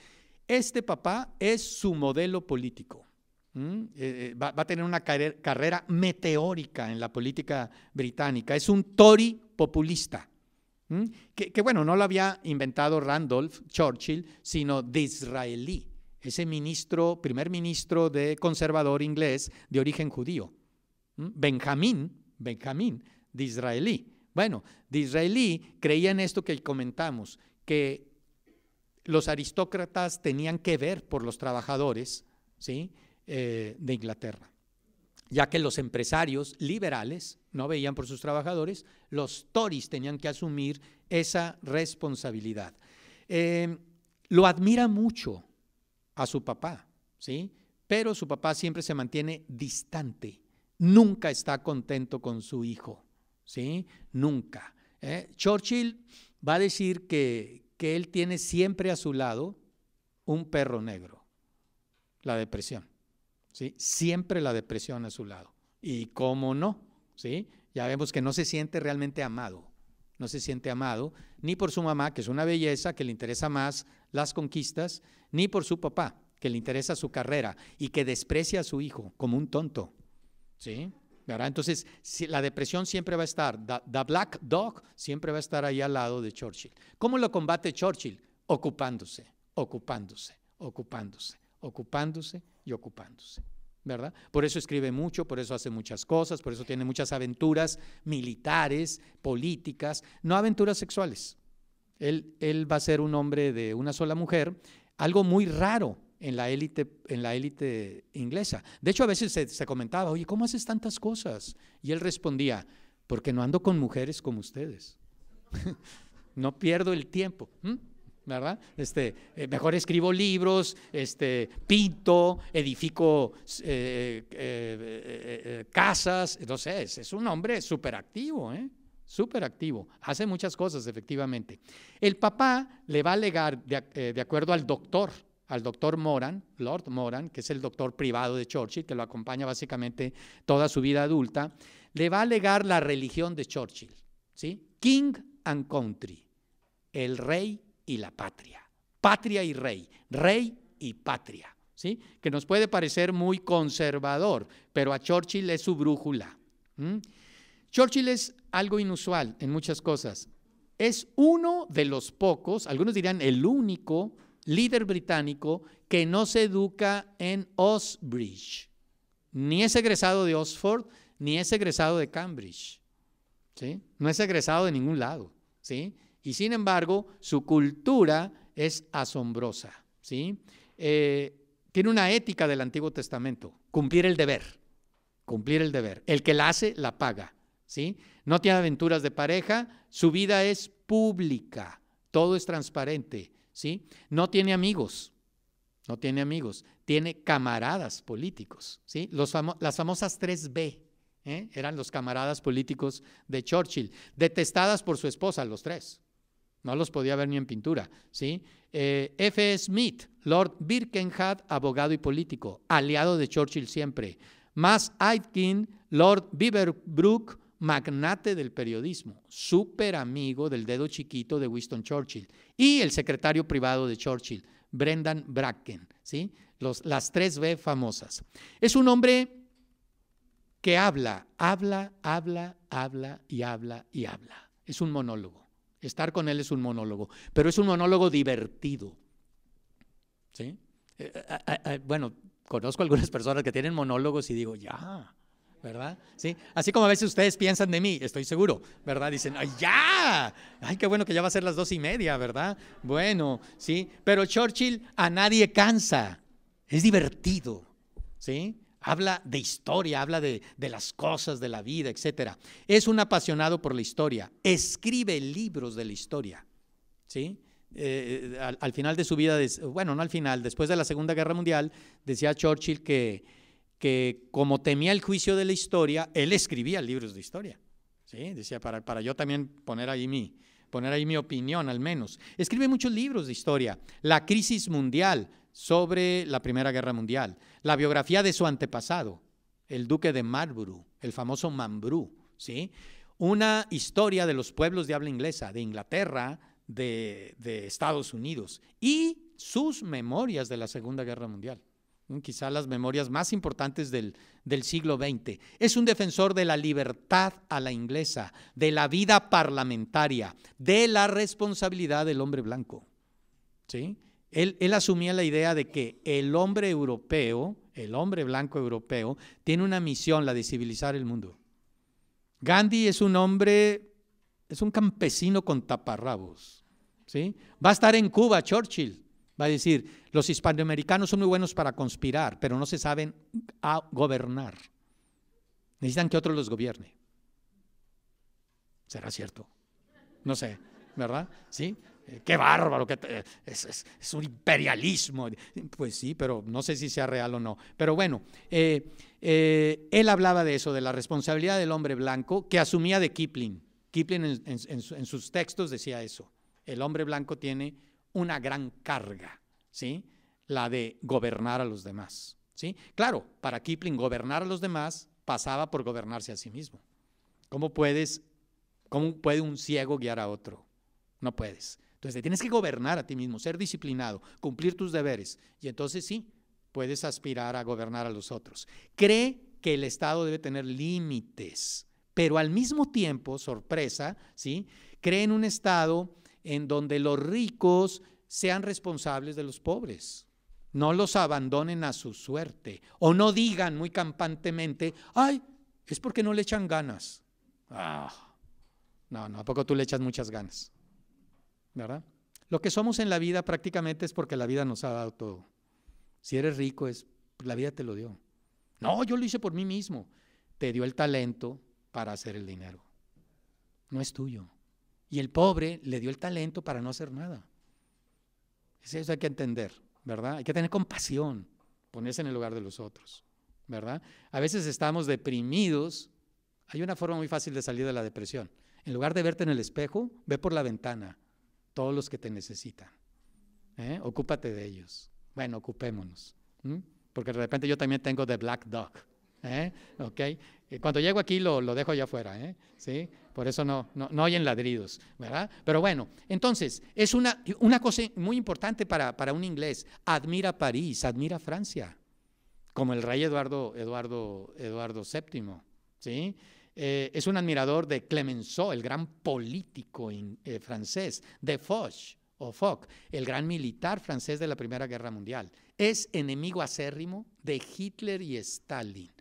Este papá es su modelo político. Eh, eh, va, va, a tener una carrera meteórica en la política británica. Es un Tory populista. Que, bueno, no lo había inventado Randolph Churchill, sino Disraeli, ese ministro, primer ministro de conservador inglés de origen judío. Benjamín, Benjamín, Disraeli. Bueno, Disraeli creía en esto que comentamos, que los aristócratas tenían que ver por los trabajadores ¿sí? Eh, de Inglaterra ya que los empresarios liberales no veían por sus trabajadores, los Tories tenían que asumir esa responsabilidad. Eh, lo admira mucho a su papá, ¿sí? Pero su papá siempre se mantiene distante, nunca está contento con su hijo, ¿sí? Nunca. ¿eh? Churchill va a decir que, que él tiene siempre a su lado un perro negro, la depresión. Siempre la depresión a su lado. Y cómo no, ¿sí? Ya vemos que no se siente realmente amado, no se siente amado, ni por su mamá, que es una belleza, que le interesa más las conquistas, ni por su papá, que le interesa su carrera y que desprecia a su hijo como un tonto, ¿sí? Entonces, la depresión siempre va a estar, the, black dog siempre va a estar ahí al lado de Churchill. ¿Cómo lo combate Churchill? Ocupándose, ocupándose, ocupándose ocupándose y ocupándose. ¿verdad? Por eso escribe mucho, por eso hace muchas cosas, por eso tiene muchas aventuras militares, políticas, no aventuras sexuales. Él, va a ser un hombre de una sola mujer, algo muy raro en la élite, en la élite inglesa. De hecho, a veces se, comentaba, oye, ¿cómo haces tantas cosas? Y él respondía, porque no ando con mujeres como ustedes. no pierdo el tiempo. ¿Mm? ¿verdad? Este, eh, mejor escribo libros, este, pinto, edifico eh, eh, casas, no sé, es, un hombre súper activo, ¿eh? súper activo, hace muchas cosas efectivamente. El papá le va a alegar, de, acuerdo al doctor, al doctor Moran, Lord Moran, que es el doctor privado de Churchill, que lo acompaña básicamente toda su vida adulta, le va a alegar la religión de Churchill, ¿sí? King and Country, el rey y la patria. Patria y rey, rey y patria. ¿Sí? que nos puede parecer muy conservador, pero a Churchill es su brújula. Churchill es algo inusual en muchas cosas. Es uno de los pocos, algunos dirán el único líder británico que no se educa en Osbridge Ni es egresado de Oxford, ni es egresado de Cambridge. ¿Sí? No es egresado de ningún lado. ¿sí? Y sin embargo, su cultura es asombrosa. ¿sí? Eh, tiene una ética del Antiguo Testamento, cumplir el deber, cumplir el deber. El que la hace, la paga. ¿sí? No tiene aventuras de pareja, su vida es pública, todo es transparente. ¿sí? No tiene amigos, no tiene amigos, tiene camaradas políticos. ¿sí? las famosas 3B. ¿eh? Eran los camaradas políticos de Churchill, detestadas por su esposa, los tres. No los podía ver ni en pintura. ¿sí? Eh, F. Smith, Lord Birkenhead, abogado y político, aliado de Churchill siempre. Mas Aitken, Lord Beaverbrook, magnate del periodismo, súper amigo del dedo chiquito de Winston Churchill. Y el secretario privado de Churchill, Brendan Bracken. ¿sí? las tres B famosas. Es un hombre que habla, habla, habla, habla y habla y habla. Es un monólogo. Estar con él es un monólogo, pero es un monólogo divertido. ¿Sí? Eh, eh, eh, bueno, conozco algunas personas que tienen monólogos y digo, ya, ¿verdad? ¿Sí? Así como a veces ustedes piensan de mí, estoy seguro, ¿verdad? Dicen, ¡ay, ya! ¡Ay, qué bueno que ya va a ser las dos y media, ¿verdad? Bueno, ¿sí? Pero Churchill a nadie cansa, es divertido, ¿sí? Habla de historia, habla de, las cosas de la vida, etc. Es un apasionado por la historia. Escribe libros de la historia. ¿Sí? Eh, al, final de su vida, bueno, no al final, después de la Segunda Guerra Mundial, decía Churchill que, que como temía el juicio de la historia, él escribía libros de historia. ¿Sí? Decía, para, yo también poner ahí mi, poner ahí mi opinión al menos. Escribe muchos libros de historia. La crisis mundial, sobre la Primera Guerra Mundial, la biografía de su antepasado, el duque de Marlborough, el famoso Mambrú, ¿sí? Una historia de los pueblos de habla inglesa, de Inglaterra, de, de Estados Unidos y sus memorias de la Segunda Guerra Mundial quizá las memorias más importantes del, del, siglo XX. Es un defensor de la libertad a la inglesa, de la vida parlamentaria, de la responsabilidad del hombre blanco. ¿Sí? Él, asumía la idea de que el hombre europeo, el hombre blanco europeo, tiene una misión, la de civilizar el mundo. Gandhi es un hombre, es un campesino con taparrabos. ¿sí? Va a estar en Cuba, Churchill. Va a decir, los hispanoamericanos son muy buenos para conspirar, pero no se saben a gobernar. Necesitan que otro los gobierne. ¿Será cierto? No sé, ¿verdad? ¿Sí? Eh, qué bárbaro, que eh, es, un imperialismo. Pues sí, pero no sé si sea real o no. Pero bueno, eh, él hablaba de eso, de la responsabilidad del hombre blanco que asumía de Kipling. Kipling en, en sus textos decía eso. El hombre blanco tiene una gran carga, ¿sí? La de gobernar a los demás, ¿sí? Claro, para Kipling gobernar a los demás pasaba por gobernarse a sí mismo. ¿Cómo puedes, cómo puede un ciego guiar a otro? No puedes. Entonces tienes que gobernar a ti mismo, ser disciplinado, cumplir tus deberes y entonces sí, puedes aspirar a gobernar a los otros. Cree que el Estado debe tener límites, pero al mismo tiempo, sorpresa, ¿sí? Cree en un Estado en donde los ricos sean responsables de los pobres. No los abandonen a su suerte o no digan muy campantemente, ay, es porque no le echan ganas. Ah, no, no, ¿a poco tú le echas muchas ganas? ¿verdad? Lo que somos en la vida prácticamente es porque la vida nos ha dado todo. Si eres rico es, la vida te lo dio. No, yo lo hice por mí mismo. Te dio el talento para hacer el dinero. No es tuyo. Y el pobre le dio el talento para no hacer nada. Eso hay que entender, ¿verdad? Hay que tener compasión, ponerse en el lugar de los otros, ¿verdad? A veces estamos deprimidos. Hay una forma muy fácil de salir de la depresión. En lugar de verte en el espejo, ve por la ventana todos los que te necesitan. ¿eh? Ocúpate de ellos. Bueno, ocupémonos. Porque de repente yo también tengo The Black Dog. ¿eh? ¿Okay? Eh, cuando llego aquí lo, lo dejo allá afuera. ¿Sí? Por eso no, no, no, oyen ladridos. ¿verdad? Pero bueno, entonces, es una, una cosa muy importante para, para un inglés. Admira París, admira Francia. Como el rey Eduardo, Eduardo, Eduardo VII. ¿sí? Eh, es un admirador de Clemenceau, el gran político eh, francés, de Foch o Foch, el gran militar francés de la Primera Guerra Mundial. Es enemigo acérrimo de Hitler y Stalin.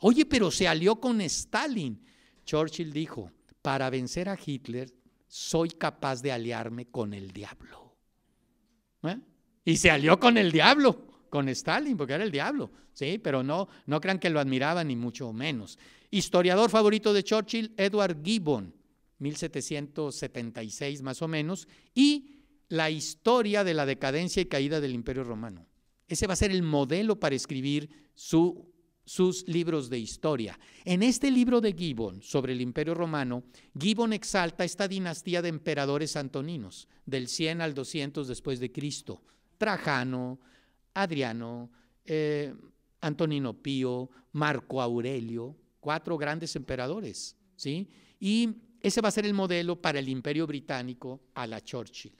Oye, pero se alió con Stalin. Churchill dijo, para vencer a Hitler soy capaz de aliarme con el diablo. ¿Eh? Y se alió con el diablo, con Stalin, porque era el diablo. Sí, pero no, no crean que lo admiraba ni mucho menos. Historiador favorito de Churchill, Edward Gibbon, 1776 más o menos, y la historia de la decadencia y caída del Imperio Romano. Ese va a ser el modelo para escribir sus libros de historia. En este libro de Gibbon sobre el Imperio Romano, Gibbon exalta esta dinastía de emperadores antoninos del 100 al 200 después de Cristo. Trajano, Adriano, eh, Antonino Pío, Marco Aurelio, cuatro grandes emperadores, ¿sí? Y ese va a ser el modelo para el imperio británico a la Churchill.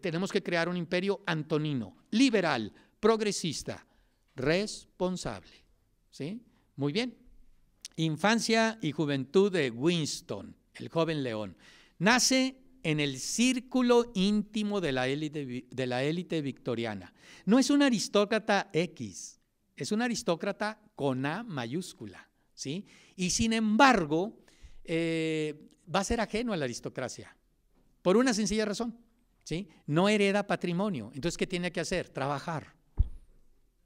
tenemos que crear un imperio antonino, liberal, progresista, responsable. ¿sí? Muy bien. Infancia y juventud de Winston, el joven león. Nace en el círculo íntimo de la de la élite victoriana. No es un aristócrata X, es un aristócrata con A mayúscula. ¿sí? Y sin embargo, eh, va a ser ajeno a la aristocracia, por una sencilla razón, ¿sí? No hereda patrimonio. Entonces, ¿qué tiene que hacer? Trabajar.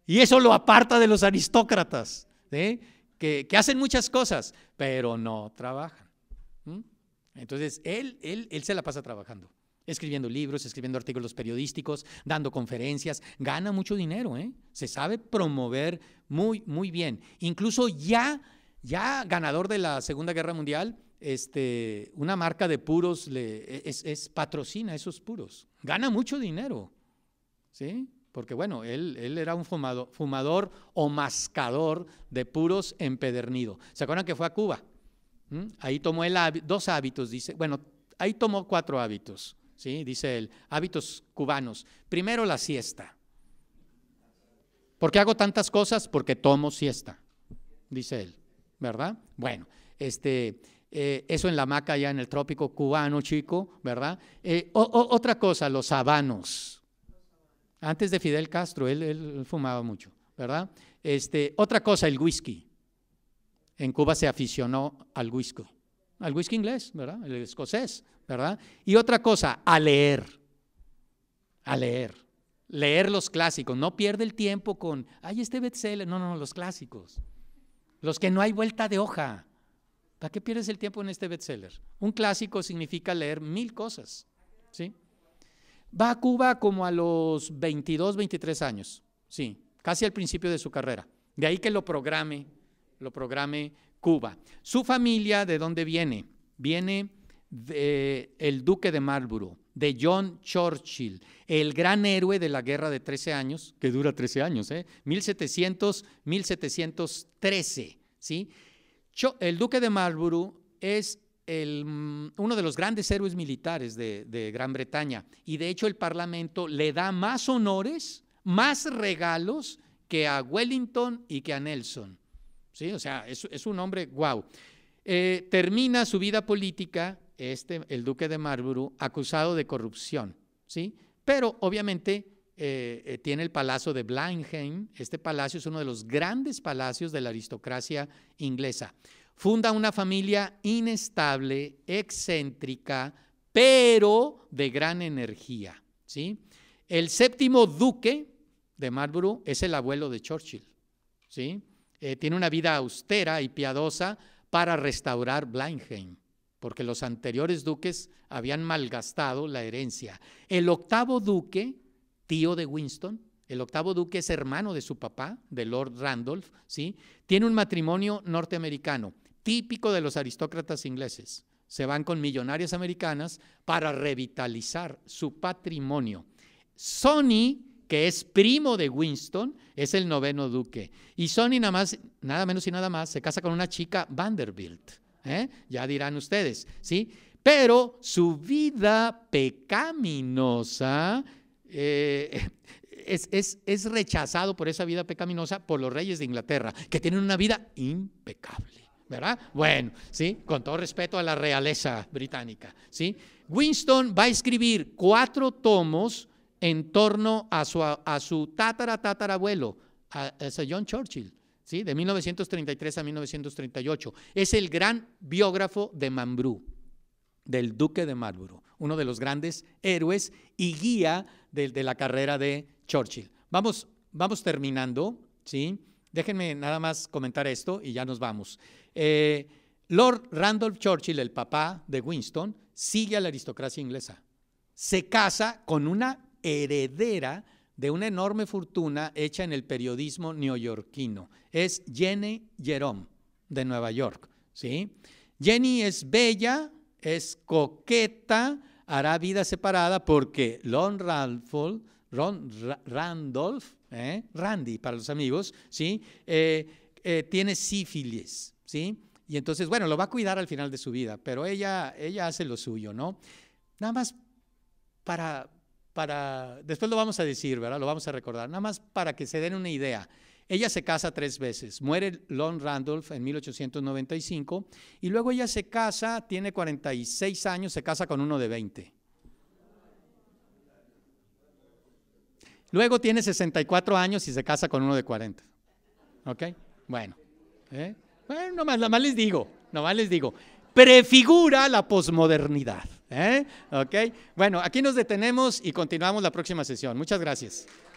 Y eso lo aparta de los aristócratas, que, hacen muchas cosas, pero no trabajan. Entonces, él, él, se la pasa trabajando escribiendo libros, escribiendo artículos periodísticos, dando conferencias, gana mucho dinero, ¿eh? se sabe promover muy, muy bien. Incluso ya ya ganador de la Segunda Guerra Mundial, este, una marca de puros le, e, es, patrocina esos puros. Gana mucho dinero, ¿sí? Porque bueno, él, él era un fumador, fumador, o mascador de puros empedernido. ¿Se acuerdan que fue a Cuba? ¿Mm? Ahí tomó él dos hábitos, dice, bueno, ahí tomó cuatro hábitos, ¿sí? Dice él, hábitos cubanos. Primero la siesta. ¿Por qué hago tantas cosas? Porque tomo siesta, dice él. ¿verdad? Bueno, este, eh, eso en la maca ya en el trópico cubano, chico, ¿verdad? Eh, o, otra cosa, los habanos. Antes de Fidel Castro, él, fumaba mucho, ¿verdad? Este, otra cosa, el whisky. En Cuba se aficionó al whisky, al whisky inglés, ¿verdad? El escocés, ¿verdad? Y otra cosa, a leer, a leer leer los clásicos, no pierde el tiempo con, ay, este bestseller, no, no, los clásicos, los que no hay vuelta de hoja. ¿Para qué pierdes el tiempo en este bestseller? Un clásico significa leer mil cosas. ¿sí? Va a Cuba como a los 22, 23 años, sí, casi al principio de su carrera. De ahí que lo programe, lo programe Cuba. Su familia, ¿de dónde viene? Viene de, eh, el duque de Marlborough de John Churchill, el gran héroe de la guerra de 13 años, que dura 13 años, ¿eh? 1700-1713. ¿sí? El duque de Marlborough es mm, uno de los grandes héroes militares de, Gran Bretaña y de hecho el Parlamento le da más honores, más regalos que a Wellington y que a Nelson. ¿Sí? O sea, es, un hombre guau. Eh, termina su vida política este, el duque de Marlborough acusado de corrupción, ¿sí? Pero obviamente eh, eh, tiene el palacio de Blenheim. Este palacio es uno de los grandes palacios de la aristocracia inglesa. Funda una familia inestable, excéntrica, pero de gran energía. ¿sí? El séptimo duque de Marlborough es el abuelo de Churchill. ¿sí? Eh, tiene una vida austera y piadosa para restaurar Blenheim porque los anteriores duques habían malgastado la herencia. El octavo duque, tío de Winston, el octavo duque es hermano de su papá, de Lord Randolph, ¿sí? tiene un matrimonio norteamericano, típico de los aristócratas ingleses. Se van con millonarias americanas para revitalizar su patrimonio. Sony, que es primo de Winston, es el noveno duque. Y Sony nada más, nada menos y nada más, se casa con una chica Vanderbilt. ¿eh? ya dirán ustedes, ¿sí? Pero su vida pecaminosa eh, es, es, rechazado por esa vida pecaminosa por los reyes de Inglaterra, que tienen una vida impecable, ¿verdad? Bueno, ¿sí? Con todo respeto a la realeza británica, ¿sí? Winston va a escribir cuatro tomos en torno a su, a, tatara tatarabuelo, John Churchill, de 1933 a 1938. Es el gran biógrafo de Mambrú, del duque de Marlborough, uno de los grandes héroes y guía de, la carrera de Churchill. Vamos, vamos terminando, ¿sí? Déjenme nada más comentar esto y ya nos vamos. Eh, Lord Randolph Churchill, el papá de Winston, sigue a la aristocracia inglesa. Se casa con una heredera de una enorme fortuna hecha en el periodismo neoyorquino. Es Jenny Jerome, de Nueva York. ¿sí? Jenny es bella, es coqueta, hará vida separada porque Lon Randolph, Randolph ¿eh? Randy para los amigos, ¿sí? Eh, eh, tiene sífilis. ¿sí? Y entonces, bueno, lo va a cuidar al final de su vida, pero ella, ella hace lo suyo, ¿no? Nada más para para, después lo vamos a decir, ¿verdad? Lo vamos a recordar, nada más para que se den una idea. Ella se casa tres veces. Muere Lon Randolph en 1895 y luego ella se casa, tiene 46 años, se casa con uno de 20. Luego tiene 64 años y se casa con uno de 40. ¿Ok? Bueno. ¿eh? Bueno, les digo, más les digo. Prefigura la posmodernidad. ¿Eh? Bueno, aquí nos detenemos y continuamos la próxima sesión. Muchas gracias.